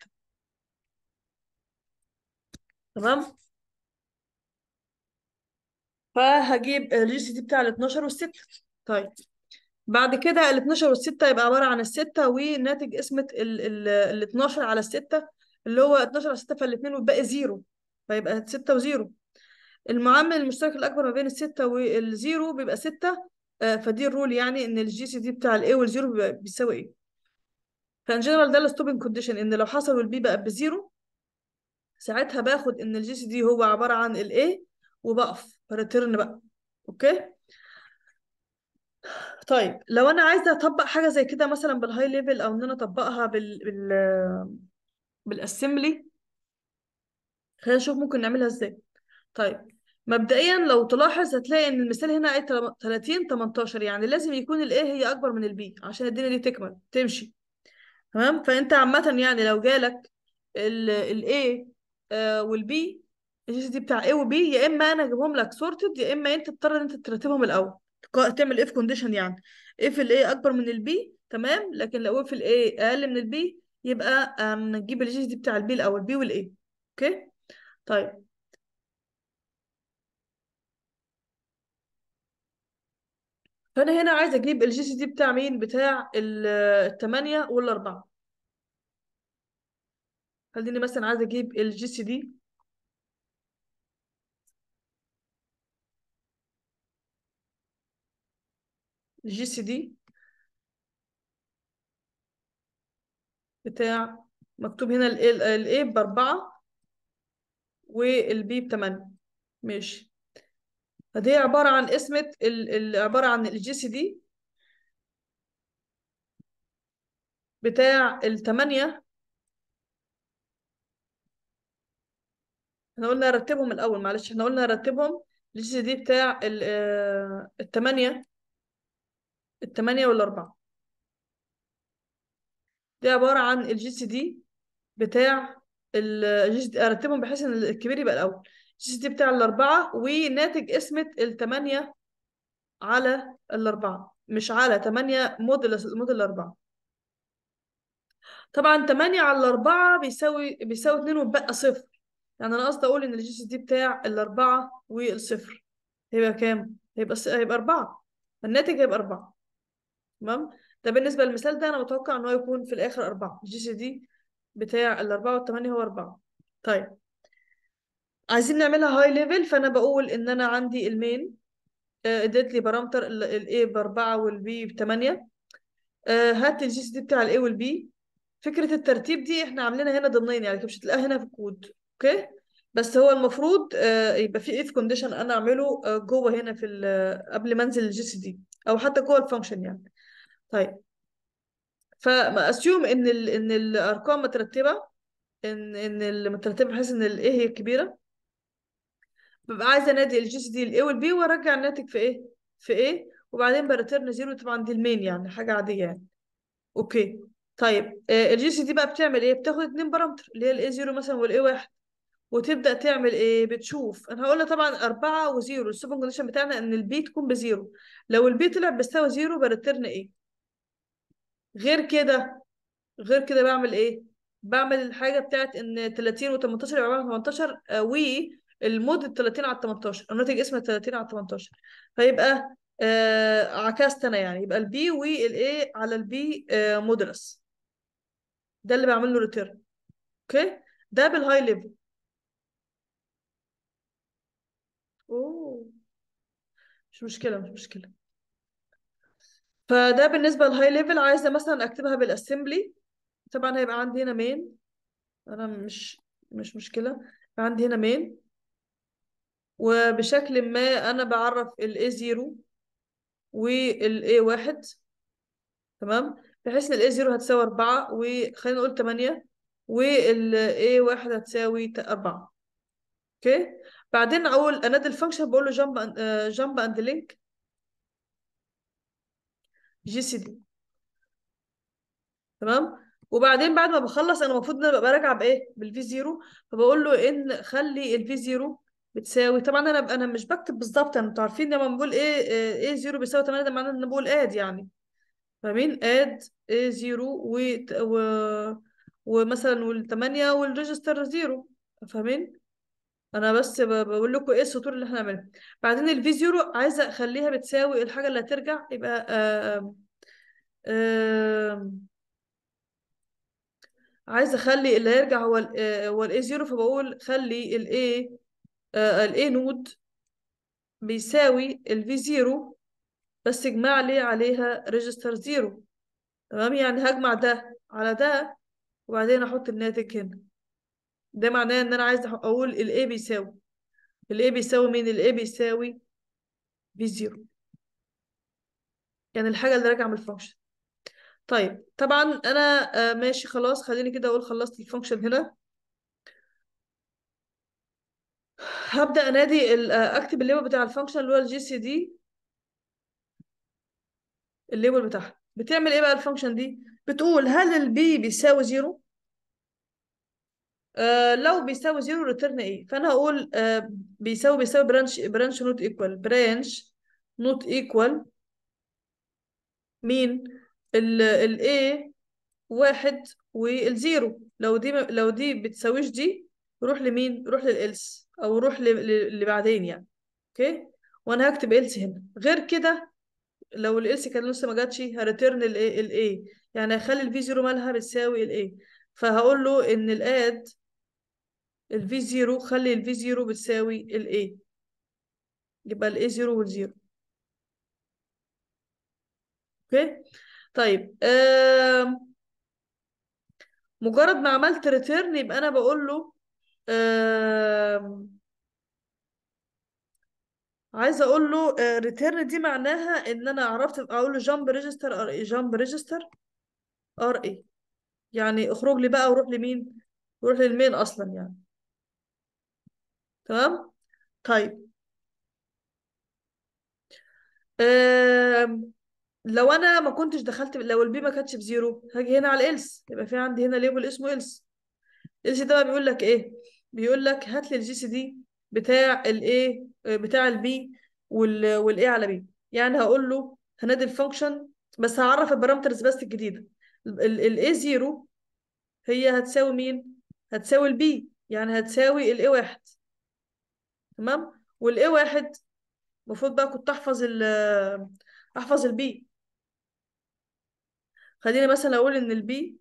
تمام فهجيب الجي سي دي بتاع ال 12 وال 6 طيب بعد كده ال 12 وال 6 يبقى عباره عن ال 6 وناتج قسمه ال ال 12 على ال 6 اللي هو 12 على 6 فال 2 والباقي زيرو فيبقى 6 و0 المعامل المشترك الاكبر ما بين ال 6 وال 0 بيبقى 6 آه، فدي الرول يعني ان الجي سي دي بتاع ال الاي والزيرو بيبقى بيساوي ايه فان جنرال ده الستوبنج كونديشن ان لو حصل والبي بقى بزيرو ساعتها باخد ان الجي سي دي هو عباره عن ال A وبقف فريترن بقى اوكي okay. طيب لو انا عايزه اطبق حاجه زي كده مثلا بالهاي ليفل او ان انا اطبقها بال بال بالاسمبلي خلينا نشوف ممكن نعملها ازاي طيب مبدئيا لو تلاحظ هتلاقي ان المثال هنا قايل 30 18 يعني لازم يكون الاي هي اكبر من البي عشان الدنيا دي تكمل تمشي تمام فانت عامه يعني لو جالك الاي آه، والبي الجي دي بتاع اي وبي يا اما انا اجيبهم لك سورتد يا اما انت تضطر ان انت ترتبهم الاول تعمل اف كونديشن يعني اف الاي اكبر من البي تمام لكن لو اف الاي اقل من البي يبقى نجيب الجيش دي بتاع البي الاول بي والاي اوكي طيب فانا هنا عايزه اجيب الجيش دي بتاع مين بتاع الثمانية والاربعة خليني مثلا عايزه اجيب سي دي الجي سي دي بتاع مكتوب هنا الـ الـ الـ A باربعة والبي بتمانية ماشي هذه عبارة عن اسمة عبارة عن الجي سي دي بتاع التمانية احنا قلنا رتبهم الأول معلش احنا قلنا رتبهم الجي سي دي بتاع الـ آه، التمانية التمانية والأربعة دي عبارة عن الجي سي دي بتاع الجي سي دي أرتبهم بحيث إن الكبير يبقى الأول الجي سي دي بتاع الأربعة وناتج قسمة التمانية على الأربعة مش على تمانية موديل موديل الأربعة طبعا ثمانية على الأربعة بيساوي بيساوي اتنين وبقى صفر يعني انا قصدي اقول ان الجي سي دي بتاع الاربعه والصفر هيبقى كام؟ هيبقى س... هيبقى أربعة الناتج هيبقى أربعة تمام ده بالنسبه للمثال ده انا متوقع ان هو يكون في الاخر اربعه الجي سي دي بتاع الاربعه والثمانيه هو اربعه طيب عايزين نعملها هاي ليفل فانا بقول ان انا عندي المين اديت لي بارامتر الاي باربعه والبي بثمانيه آه، هات الجي سي دي بتاع الاي والبي فكره الترتيب دي احنا عاملينها هنا ضمنين يعني مش هتلاقيها هنا في الكود اوكي بس هو المفروض آه، يبقى في اف كونديشن انا اعمله آه، جوه هنا في قبل ما انزل الجي سي دي او حتى جوه الفانكشن يعني طيب فاسيوم ان الـ ان الارقام مترتبه ان ان المترتبه بحيث ان الايه هي الكبيره ببقى عايزه انادي الجي سي دي الاي والبي وارجع الناتج في ايه في ايه وبعدين بريترن زيرو طبعا دي المين يعني حاجه عاديه يعني اوكي طيب الجي سي دي بقى بتعمل ايه بتاخد اتنين بارامتر اللي هي الاي زيرو مثلا والاي واحد وتبدا تعمل ايه بتشوف انا هقول طبعا أربعة وزيرو السوبر كونديشن بتاعنا ان البي تكون بزيرو لو البي طلع بيساوي زيرو بريترن ايه غير كده غير كده بعمل ايه بعمل الحاجه بتاعت ان 30 و18 يبقى 18 18 آه، المود 30 على 18 الناتج اسمه 30 على 18 فيبقى آه عكست انا يعني يبقى البي والاي على البي آه مدرس ده اللي بعمل له ريتيرن اوكي ده بالهاي ليفل اوه مش مشكله مش مشكله فده بالنسبة للهاي ليفل عايزة مثلا أكتبها بالأسمبلي طبعا هيبقى عندي هنا مين أنا مش مش مشكلة عندي هنا مين وبشكل ما أنا بعرف ال A0 وال A1 تمام بحيث إن ال A0 هتساوي 4 وخلينا نقول 8 وال A1 هتساوي 4 أوكي بعدين أقول أنادي الفانكشن بقول له جامب جامب أند لينك جي سي دي تمام وبعدين بعد ما بخلص انا المفروض ان انا ببقى راجعه بايه بالفي زيرو فبقول له ان خلي الفي زيرو بتساوي طبعا انا انا مش بكتب بالظبط انا انتوا عارفين لما بنقول ايه ايه زيرو بيساوي 8 ده معناه ان انا بقول اد يعني فاهمين اد ايه زيرو و... ومثلا وال8 والريجستر زيرو فاهمين انا بس بقول لكم ايه السطور اللي احنا عملناه بعدين الفيزيورو عايزه اخليها بتساوي الحاجه اللي هترجع يبقى آآ آآ عايزه اخلي اللي هيرجع هو آه، هو الاي زيرو فبقول خلي الاي آه، الاي نود بيساوي الفي زيرو بس اجمع لي عليها ريجستر زيرو تمام يعني هجمع ده على ده وبعدين احط الناتج هنا ده معناه ان انا عايز اقول ال A بيساوي ال A بيساوي مين ال A بيساوي B0 يعني الحاجه اللي راجعه من الفانكشن طيب طبعا انا آه، ماشي خلاص خليني كده اقول خلصت الفانكشن هنا هبدا انادي آه، اكتب الليبل بتاع الفانكشن اللي هو الجي سي دي الليبل بتاعها بتعمل ايه بقى الفانكشن دي بتقول هل البي بيساوي زيرو آه، لو بيساوي زيرو ريتيرن ايه فانا هقول آه، بيساوي بيساوي برانش برانش نوت ايكوال برانش نوت ايكوال مين ال A واحد والزيرو لو دي لو دي بتساويش دي روح لمين روح للإلس أو روح اللي بعدين يعني أوكي وأنا هكتب إلس هنا غير كده لو الإلس كان لسه ما جاتش هريتيرن ال A يعني هخلي ال V0 مالها بتساوي ال A فهقول له إن الآد الفي زيرو خلي الفي زيرو بتساوي الاي يبقى الاي زيرو والزيرو اوكي طيب آه مجرد ما عملت ريتيرن يبقى انا بقول له آه عايزه اقول له ريتيرن آه، دي معناها ان انا عرفت اقول له جامب ريجستر ار اي جامب ريجستر ار اي يعني اخرج لي بقى وروح لمين روح للمين اصلا يعني تمام طيب لو انا ما كنتش دخلت لو البي ما كانتش بزيرو هاجي هنا على الالس يبقى في عندي هنا ليبل اسمه الس الالس ده بيقول لك ايه بيقول لك هات لي الجي سي دي بتاع الايه بتاع البي والايه على بي يعني هقول له هنادي الفانكشن بس هعرف البارامترز بس الجديده الاي زيرو هي هتساوي مين هتساوي البي يعني هتساوي الاي واحد تمام والاي واحد المفروض بقى كنت احفظ ال احفظ البي خليني مثلا اقول ان البي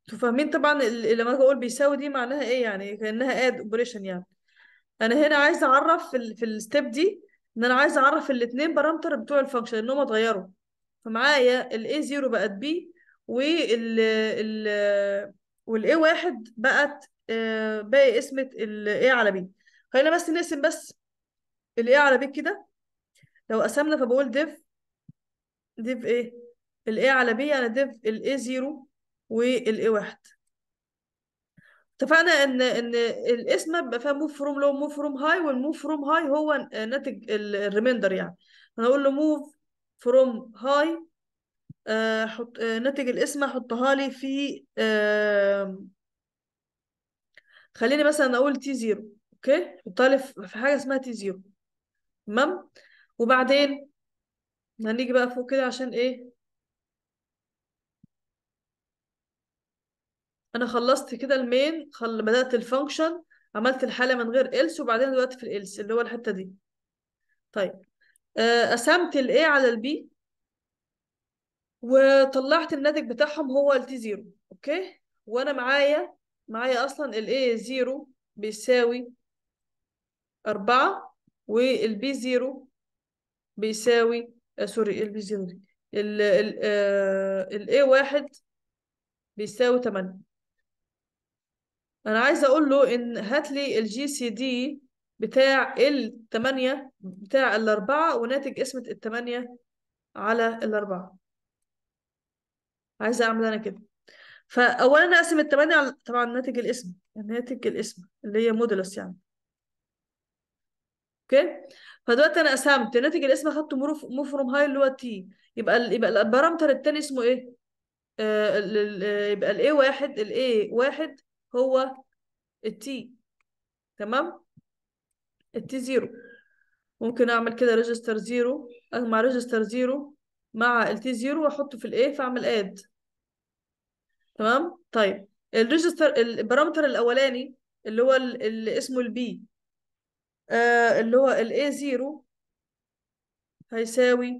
انتوا فاهمين طبعا لما اجي اقول بيساوي دي معناها ايه يعني كانها اد اوبريشن يعني انا هنا عايزه اعرف في, في الستيب دي ان انا عايزه اعرف الاثنين بارامتر بتوع الفانكشن ان هم اتغيروا فمعايا الاي 0 بقت بي وال ال والاي 1 بقت آه، باقي اسمه الاي على بي خلينا بس نقسم بس A على B كده لو قسمنا فبقول ديف ديف ايه A على B يعني ديف 0 زيرو A واحد اتفقنا ان ان القسمه بيبقى فيها موف فروم لو موف فروم هاي والموف فروم هاي هو ناتج الريميندر يعني هنقول له موف فروم هاي حط آه، ناتج القسمة احطها لي في آه، خليني مثلا اقول تي زيرو اوكي حطها في حاجه اسمها تيزيو تمام وبعدين هنيجي بقى فوق كده عشان ايه انا خلصت كده المين خل... بدات الفانكشن عملت الحاله من غير else وبعدين دلوقتي في الإلس اللي هو الحته دي طيب آه، قسمت ال A على ال B وطلعت الناتج بتاعهم هو ال T0 اوكي وانا معايا معايا اصلا ال A0 بيساوي أربعة والبي زيرو بيساوي آه سوري البي زيرو دي ال ال آه A واحد بيساوي تمانية أنا عايزة أقول له إن هات لي الجي سي دي بتاع تمانية بتاع الأربعة وناتج قسمة التمانية على الأربعة عايزة أعمل أنا كده فأولا أقسم التمانية على طبعا ناتج الاسم ناتج الاسم اللي هي مودلس يعني اوكي فدلوقتي انا قسمت ناتج الاسم اخدته مو فروم هاي اللي هو تي يبقى يبقى البارامتر الثاني اسمه ايه؟ آه، يبقى الاي واحد الاي واحد هو التي تمام؟ التي زيرو ممكن اعمل كده ريجستر زيرو اجمع ريجستر زيرو مع التي زيرو واحطه في الاي فاعمل اد تمام؟ طيب الريجستر البارامتر الاولاني اللي هو اللي اسمه البي آه، اللي هو ال A0 هيساوي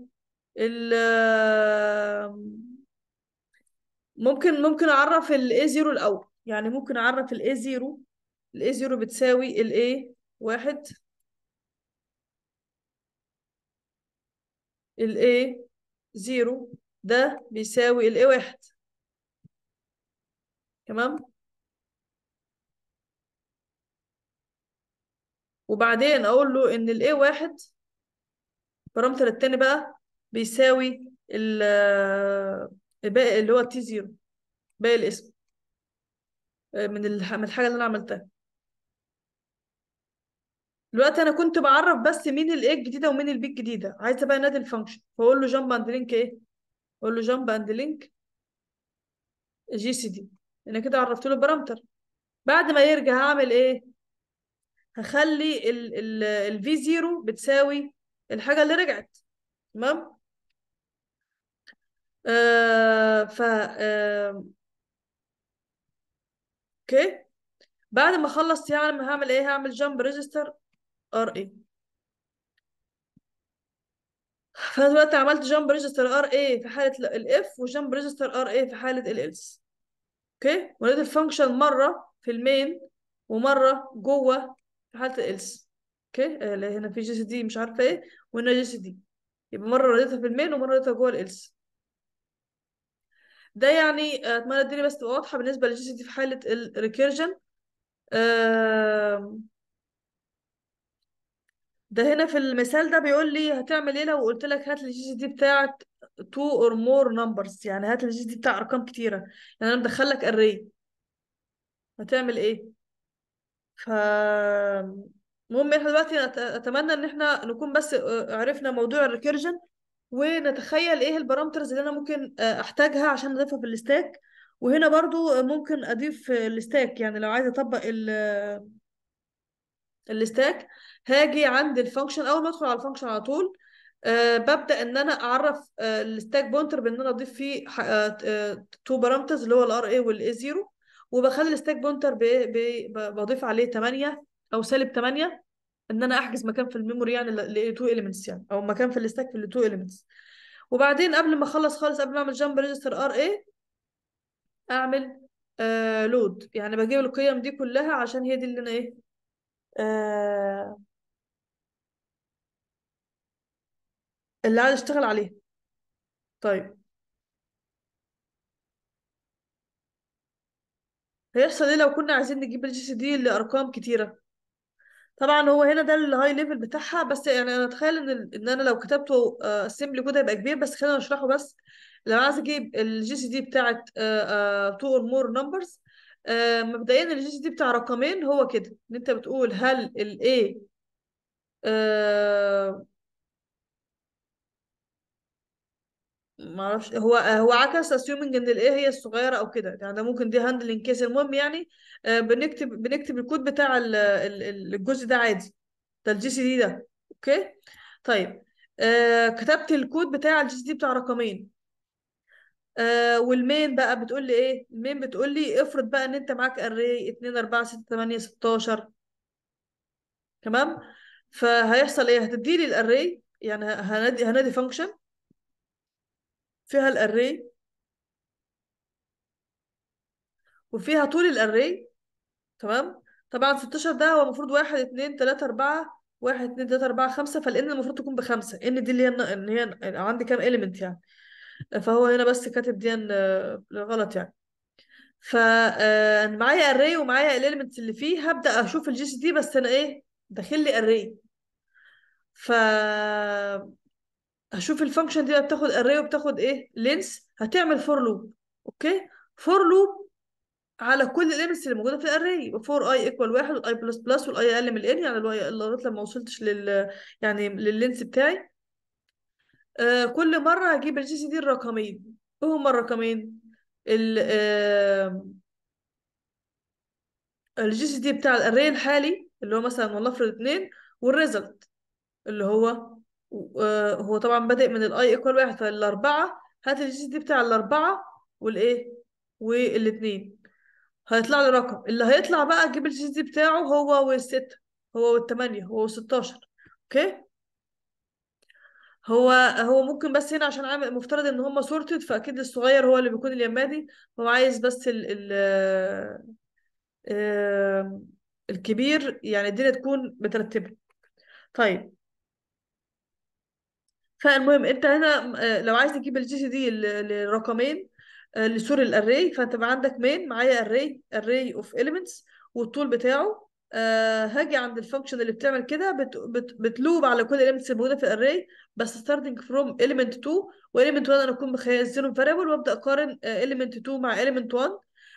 ال ممكن ممكن اعرف ال A0 الاول يعني ممكن اعرف ال A0 ال A0 بتساوي ال A واحد ال A 0 ده بيساوي ال A واحد تمام وبعدين اقول له ان الاي واحد البارامتر التاني بقى بيساوي الباقي اللي هو تي زيرو باقي الاسم آه، من الحاجه اللي انا عملتها دلوقتي انا كنت بعرف بس مين الايه الجديده ومين البي الجديده عايزه بقى نادي الفانكشن فاقول له جامب اند لينك ايه اقول له جامب اند لينك جي سي دي انا كده عرفت له البارامتر بعد ما يرجع هعمل ايه هخلي ال v زيرو بتساوي الحاجة اللي رجعت تمام آه ف آه اوكي بعد ما اخلص يعني هعمل ايه هعمل جامب ريجستر ار اي فانا دلوقتي عملت جامب ريجستر ار اي في حاله الاف وجامب ريجستر ار اي في حاله الالس اوكي ولقيت الفانكشن مره في المين ومره جوه حالة الإلس اوكي اللي هنا في جي دي مش عارفة ايه وهنا جي دي يبقى مرة رديتها في المين ومرة رديتها جوه الالس ده يعني آه، اتمنى الدنيا بس تبقى واضحة بالنسبة للجي دي في حالة الريكيرجن ده هنا في المثال ده بيقول لي هتعمل ايه لو قلت لك هات الجي دي بتاعت two or more numbers يعني هات الجي دي بتاع ارقام كتيرة يعني انا مدخل لك array هتعمل ايه ف المهم احنا دلوقتي اتمنى ان احنا نكون بس آه، عرفنا موضوع الريكيرجن ونتخيل ايه البارامترز اللي انا ممكن آه، احتاجها عشان اضيفها في الستاك وهنا برضو آه، ممكن اضيف الستاك يعني لو عايزه اطبق ال الستاك هاجي عند الفانكشن اول ما ادخل على الفانكشن على طول أه ببدا ان انا اعرف الستاك بونتر بان انا اضيف فيه تو بارامترز اللي هو الار اي والاي زيرو وبخلي الستاك بونتر بـ بـ بضيف عليه 8 او سالب 8 ان انا احجز مكان في الميموري يعني ل 2 اليمنتس يعني او مكان في الستاك في ال 2 اليمنتس وبعدين قبل ما اخلص خالص قبل ما اعمل جامب ريجستر ار اي اعمل آه يعني بجيب القيم دي كلها عشان هي دي اللي انا ايه آه اللي عايز اشتغل عليها طيب هيحصل ايه لو كنا عايزين نجيب الجي سي دي لارقام كتيره طبعا هو هنا ده الهاي ليفل بتاعها بس يعني انا اتخيل ان ان انا لو كتبته اسمبلي آه، كود هيبقى كبير بس خلينا نشرحه بس لو عايز اجيب الجي سي دي بتاعت تو اور مور نمبرز مبدئيا الجي سي دي بتاع رقمين هو كده ان انت بتقول هل الاي ما اعرفش هو هو عكس اسيومنج ان الايه هي الصغيره او كده يعني ده ممكن دي هاندلنج كيس المهم يعني آه، بنكتب بنكتب الكود بتاع الجزء ده عادي ده الجي سي دي ده اوكي طيب آه، كتبت الكود بتاع الجي سي دي بتاع رقمين آه، والمين بقى بتقول لي ايه المين بتقول لي افرض بقى ان انت معاك اري 2 4 6 8 16 تمام فهيحصل ايه هتدي لي الاري يعني هنادي هنادي فانكشن فيها الاري وفيها طول الاري تمام طبعا 16 ده هو المفروض 1 2 3 4 1 2 3 4 5 فالان المفروض تكون بخمسه ان دي اللي هي ان هي عندي كام اليمنت يعني فهو هنا بس كاتب دي غلط يعني ف آه، معايا اري ومعايا الاليمنتس اللي فيه هبدا اشوف الجي سي دي بس انا ايه داخل لي اري ف هشوف الفانكشن دي بتاخد اري وبتاخد ايه لينس هتعمل فور لوب اوكي فور لوب على كل الامس اللي موجوده في الاري فور اي ايكوال 1 والاي بلس بلس والاي اقل من الان يعني لغايه لما وصلتش لل يعني لللينس بتاعي آه كل مره هجيب الجي سي دي الرقمين ايه هما الرقمين ال آه الجي سي دي بتاع الاري الحالي اللي هو مثلا والله افرض 2 والريزلت اللي هو آه، هو طبعا بادئ من الاي ايكوال واحد فالاربعة هات الجي دي بتاع الاربعة والايه والاثنين هيطلع لي رقم اللي هيطلع بقى اجيب الجي دي بتاعه هو والستة هو والثمانيه هو والستاشر اوكي هو هو ممكن بس هنا عشان عامل مفترض ان هم سورتد فاكيد الصغير هو اللي بيكون اليمادي هو عايز بس ال ال آه، الكبير يعني الدنيا تكون مترتبة طيب فالمهم انت هنا آه، لو عايز تجيب الجي سي دي للرقمين آه، لسور الاري فانت بقى عندك مين معايا اري اري اوف اليمنتس والطول بتاعه أه هاجي عند الفانكشن اللي بتعمل كده بت بت بتلوب على كل اليمنتس الموجوده في الاري بس ستارتنج فروم اليمنت 2 واليمنت 1 انا اكون مخزنهم فاريبل وابدا اقارن اليمنت آه، 2 مع اليمنت 1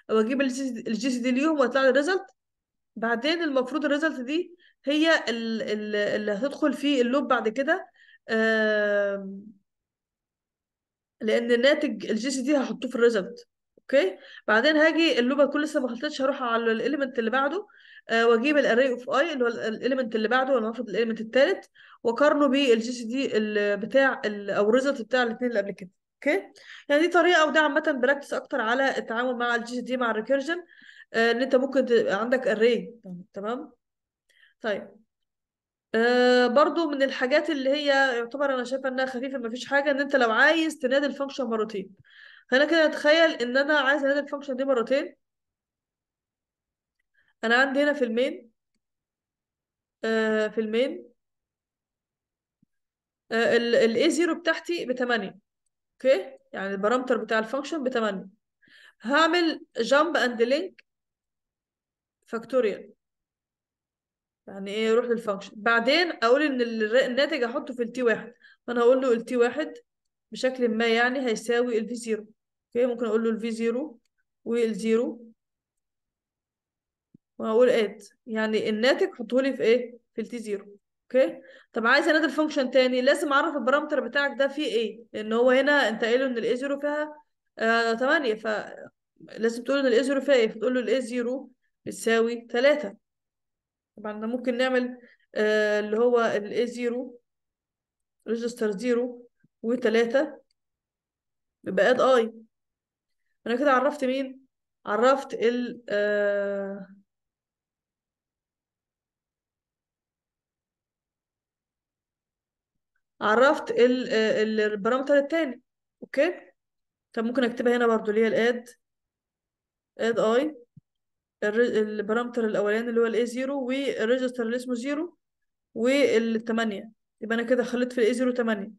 واجيب الجي سي دي ليهم واطلع لي الريزلت بعدين المفروض الريزلت دي هي اللي هتدخل في اللوب بعد كده لان الناتج الجي سي دي هحطه في الريزلت اوكي بعدين هاجي اللوبه كل لسه ما خلصتش هروح على الاليمنت اللي بعده آه واجيب الاري اوف اي اللي هو الاليمنت اللي بعده ولنفرض الاليمنت الثالث واقارنه بالجي سي دي بتاع او الريزلت بتاع الاثنين اللي قبل كده اوكي يعني دي طريقه وده عامه براكتس اكتر على التعامل مع الجي سي دي مع الريكيرجن آه، ان آه انت ممكن عندك اري تمام طيب آه، برضو من الحاجات اللي هي يعتبر انا شايفه انها خفيفه ما فيش حاجه ان انت لو عايز تنادي الفانكشن مرتين انا كده اتخيل ان انا عايز انادي الفانكشن دي مرتين انا عندي هنا في المين في المين الاي زيرو بتاعتي ب 8 اوكي يعني البارامتر بتاع الفانكشن ب 8 هعمل جامب اند لينك فاكتوريال يعني ايه يروح للفانكشن بعدين اقول ان الناتج احطه في التي واحد فانا هقول له التي واحد بشكل ما يعني هيساوي الفي زيرو اوكي ممكن اقول له الفي زيرو والزيرو وهقول اد يعني الناتج حطه لي في ايه في التي زيرو اوكي طب عايز انادي الفانكشن تاني لازم اعرف البارامتر بتاعك ده فيه ايه لان هو هنا انت قايله ان الاي زيرو فيها آه 8 فلازم تقول ان الاي زيرو فيها ايه فتقول له الاي زيرو بتساوي 3 طبعا احنا ممكن نعمل آه، اللي هو ال A0 register 0 و 3 يبقى add i انا كده عرفت مين عرفت ال آه، عرفت ال آه، البرامتر التاني اوكي طب ممكن اكتبها هنا برضو اللي هي ال add add i البارامتر الاولاني اللي هو الاي زيرو والريجستر اللي اسمه زيرو والثمانية يبقى انا كده خليت في الاي زيرو ثمانية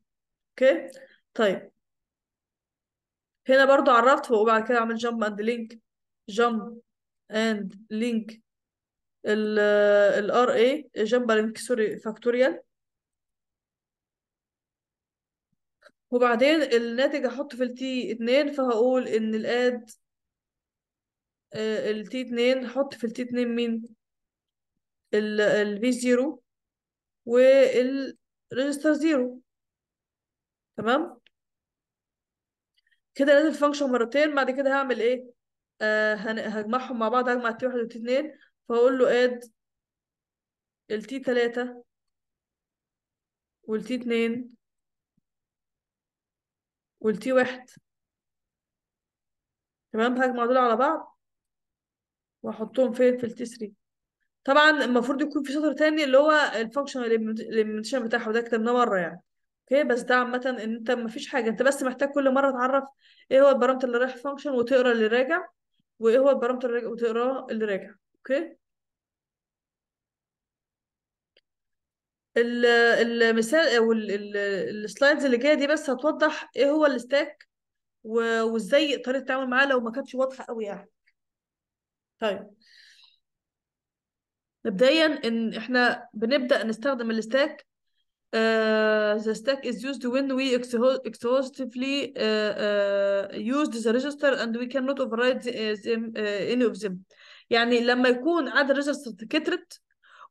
اوكي طيب هنا برضو عرفت وبعد كده اعمل جامب اند لينك جامب اند لينك ال ال ار اي جامب لينك سوري فاكتوريال وبعدين الناتج هحطه في التي اتنين فهقول ان الاد آه، ال T2 حط في ال T2 مين؟ ال ال V0 وال register 0 تمام؟ كده لازم function مرتين بعد كده هعمل ايه؟ آه هجمعهم مع بعض هجمع T1 وال T2 فهقول له add ال T3 وال T2 وال T1 تمام؟ هجمع دول على بعض واحطهم فين في التسري طبعا المفروض يكون في سطر تاني اللي هو الفانكشنال الامبلمنتيشن بتاعه ده كتبناه مره يعني اوكي بس ده عامه ان انت مفيش حاجه انت بس محتاج كل مره تعرف ايه هو البارامتر اللي رايح فانكشن وتقرا اللي راجع وايه هو البارامتر اللي راجع وتقراه اللي راجع اوكي المثال او السلايدز اللي جايه دي بس هتوضح ايه هو الستاك وازاي طريقه التعامل معاه لو ما كانتش واضحه قوي يعني طيب مبدئيا ان احنا بنبدا نستخدم الستاك آه، uh, the stack is used when we exhaustively uh, uh, used the register and we cannot override uh, them, uh, any of them يعني لما يكون عدد الريجستر كترت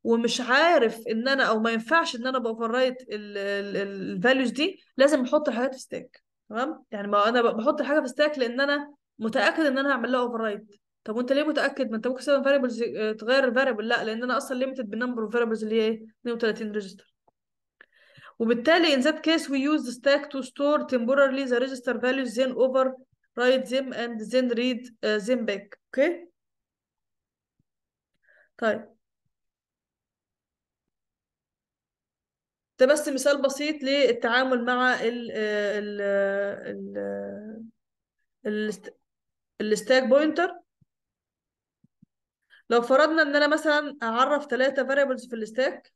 ومش عارف ان انا او ما ينفعش ان انا باوفررايت الفاليوز دي لازم احط الحاجات في ستاك تمام يعني ما انا بحط الحاجه في ستاك لان انا متاكد ان انا هعمل لها اوفررايت طب وانت ليه متاكد ما انت ممكن تستخدم فاريبلز تغير الفاريبل لا لان انا اصلا ليميتد بالنمبر اوف فاريبلز اللي هي 32 ريجستر وبالتالي in that case we use the stack to store temporarily the register values then over write them and then read uh, them back اوكي okay? طيب ده بس مثال بسيط للتعامل مع ال ال ال الستاك بوينتر لو فرضنا ان انا مثلا اعرف ثلاثة variables في الستاك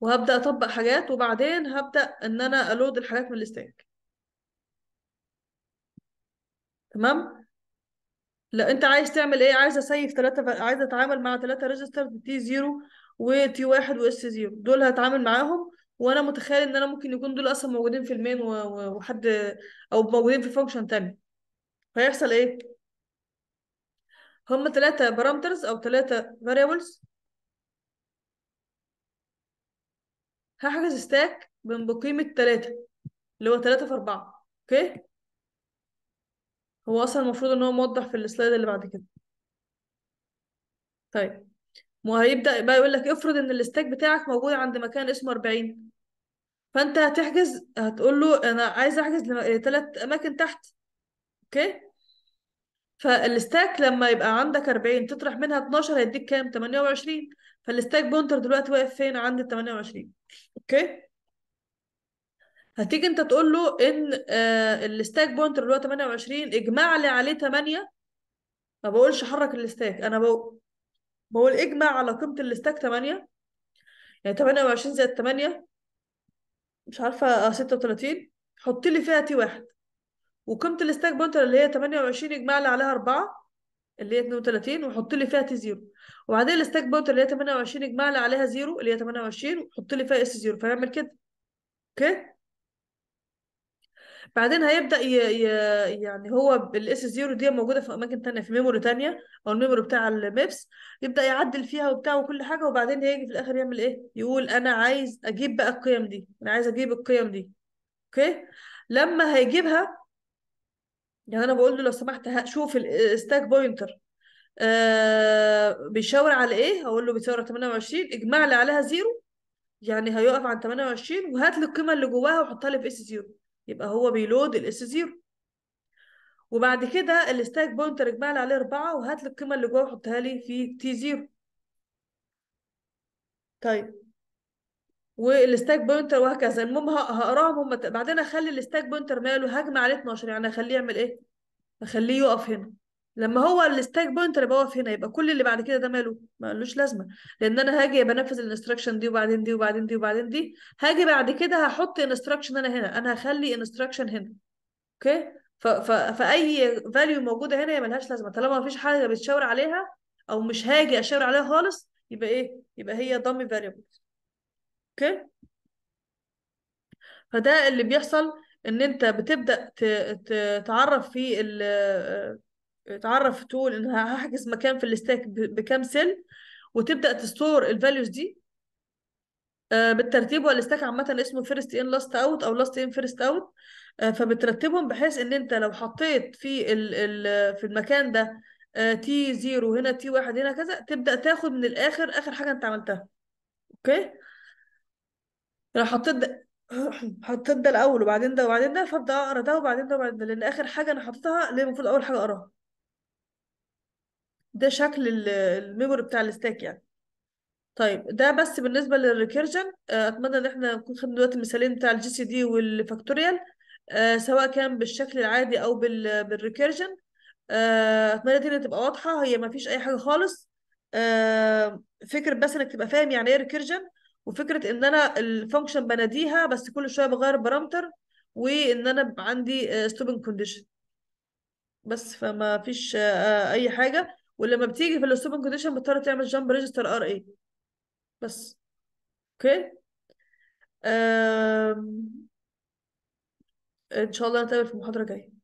وهبدا اطبق حاجات وبعدين هبدا ان انا الود الحاجات من الستاك تمام لا انت عايز تعمل ايه عايز اسيف ثلاثه عايز اتعامل مع ثلاثه ريجستر تي 0 وتي 1 واس 0 دول هتعامل معاهم وانا متخيل ان انا ممكن يكون دول اصلا موجودين في المين وحد او موجودين في فانكشن تاني فيحصل ايه هما ثلاثة بارامترز او ثلاثة variables هحجز ستاك من بقيمة ثلاثة اللي هو ثلاثة في أربعة اوكي هو اصلا المفروض ان هو موضح في السلايد اللي بعد كده طيب وهيبدأ بقى يقول لك افرض ان الستاك بتاعك موجود عند مكان اسمه 40 فانت هتحجز هتقول له انا عايز احجز لثلاث آه، اماكن تحت اوكي فالستاك لما يبقى عندك 40 تطرح منها 12 هيديك كام 28 فالستاك بونتر دلوقتي واقف فين عند ال 28 اوكي هتيجي انت تقول له ان آه، الستاك بونتر اللي هو 28 اجمع لي عليه 8 ما بقولش حرك الستاك انا بقول بقول اجمع على قيمه الستاك 8 يعني 28 زائد 8 مش عارفة آه، ستة وتلاتين حط لي فيها تي واحد وقيمة الستاك بونتر اللي هي تمانية وعشرين اجمع لي عليها أربعة اللي هي اتنين وتلاتين وحط لي فيها تي زيرو وبعدين الستاك بونتر اللي هي تمانية وعشرين اجمع لي عليها زيرو اللي هي تمانية وعشرين وحط لي فيها اس زيرو فيعمل كده اوكي okay. بعدين هيبدا ي... ي... يعني هو الاس زيرو دي موجوده في اماكن تانية في ميموري تانية او الميموري بتاع الميبس يبدا يعدل فيها وبتاع وكل حاجه وبعدين هيجي في الاخر يعمل ايه يقول انا عايز اجيب بقى القيم دي انا عايز اجيب القيم دي اوكي لما هيجيبها يعني انا بقول له لو سمحت شوف الستاك بوينتر آه بيشاور على ايه هقول له بيشاور على 28 اجمع لي عليها زيرو يعني هيقف عن 28 وهات لي القيمه اللي جواها وحطها لي في اس زيرو يبقى هو بيلود الاس زيرو وبعد كده الستاك بوينتر اجمع لي عليه أربعة وهات لي القيمة اللي جوه وحطها لي في تي زيرو طيب والستاك بوينتر وهكذا المهم هقراهم هم بعدين اخلي الستاك بوينتر ماله هجمع عليه 12 يعني اخليه يعمل ايه؟ اخليه يقف هنا لما هو الستاك بوينت اللي بوقف هنا يبقى كل اللي بعد كده ده ماله مالوش لازمه لان انا هاجي بنفذ الانستراكشن دي وبعدين دي وبعدين دي وبعدين دي هاجي بعد كده هحط انستراكشن انا هنا انا هخلي انستراكشن هنا اوكي ف... ف... فاي فاليو موجوده هنا هي لهاش لازمه طالما ما فيش حاجه بتشاور عليها او مش هاجي اشاور عليها خالص يبقى ايه يبقى هي ضمي variables اوكي فده اللي بيحصل ان انت بتبدا تعرف في ال... تعرف تقول ان هحجز مكان في الاستاك بكام سيل وتبدا تستور الفاليوز دي آه، بالترتيب هو الاستاك عامه اسمه فيرست ان لاست اوت او لاست ان فيرست اوت فبترتبهم بحيث ان انت لو حطيت في الـ الـ في المكان ده تي آه، 0 هنا تي 1 هنا كذا تبدا تاخد من الاخر اخر حاجه انت عملتها اوكي لو حطيت ده حطيت ده الاول وبعدين ده وبعدين ده فابدا اقرا ده وبعدين ده وبعدين ده لان اخر حاجه انا حطيتها اللي المفروض اول حاجه اقراها ده شكل الميموري بتاع الستاك يعني طيب ده بس بالنسبه للريكيرجن آه، اتمنى ان احنا نكون خدنا دلوقتي المثالين بتاع الجي سي دي والفاكتوريال آه، سواء كان بالشكل العادي او بالريكيرجن آه، اتمنى دي تبقى واضحه هي ما فيش اي حاجه خالص فكره بس انك تبقى فاهم يعني ايه ريكيرجن وفكره ان انا الفانكشن بناديها بس كل شويه بغير بارامتر وان انا عندي ستوبنج كونديشن بس فما فيش اي حاجه ولما بتيجي في الاوبن كونديشن بتضطر تعمل جامب ريجستر ار اي بس اوكي ان شاء الله نتقابل في المحاضره الجايه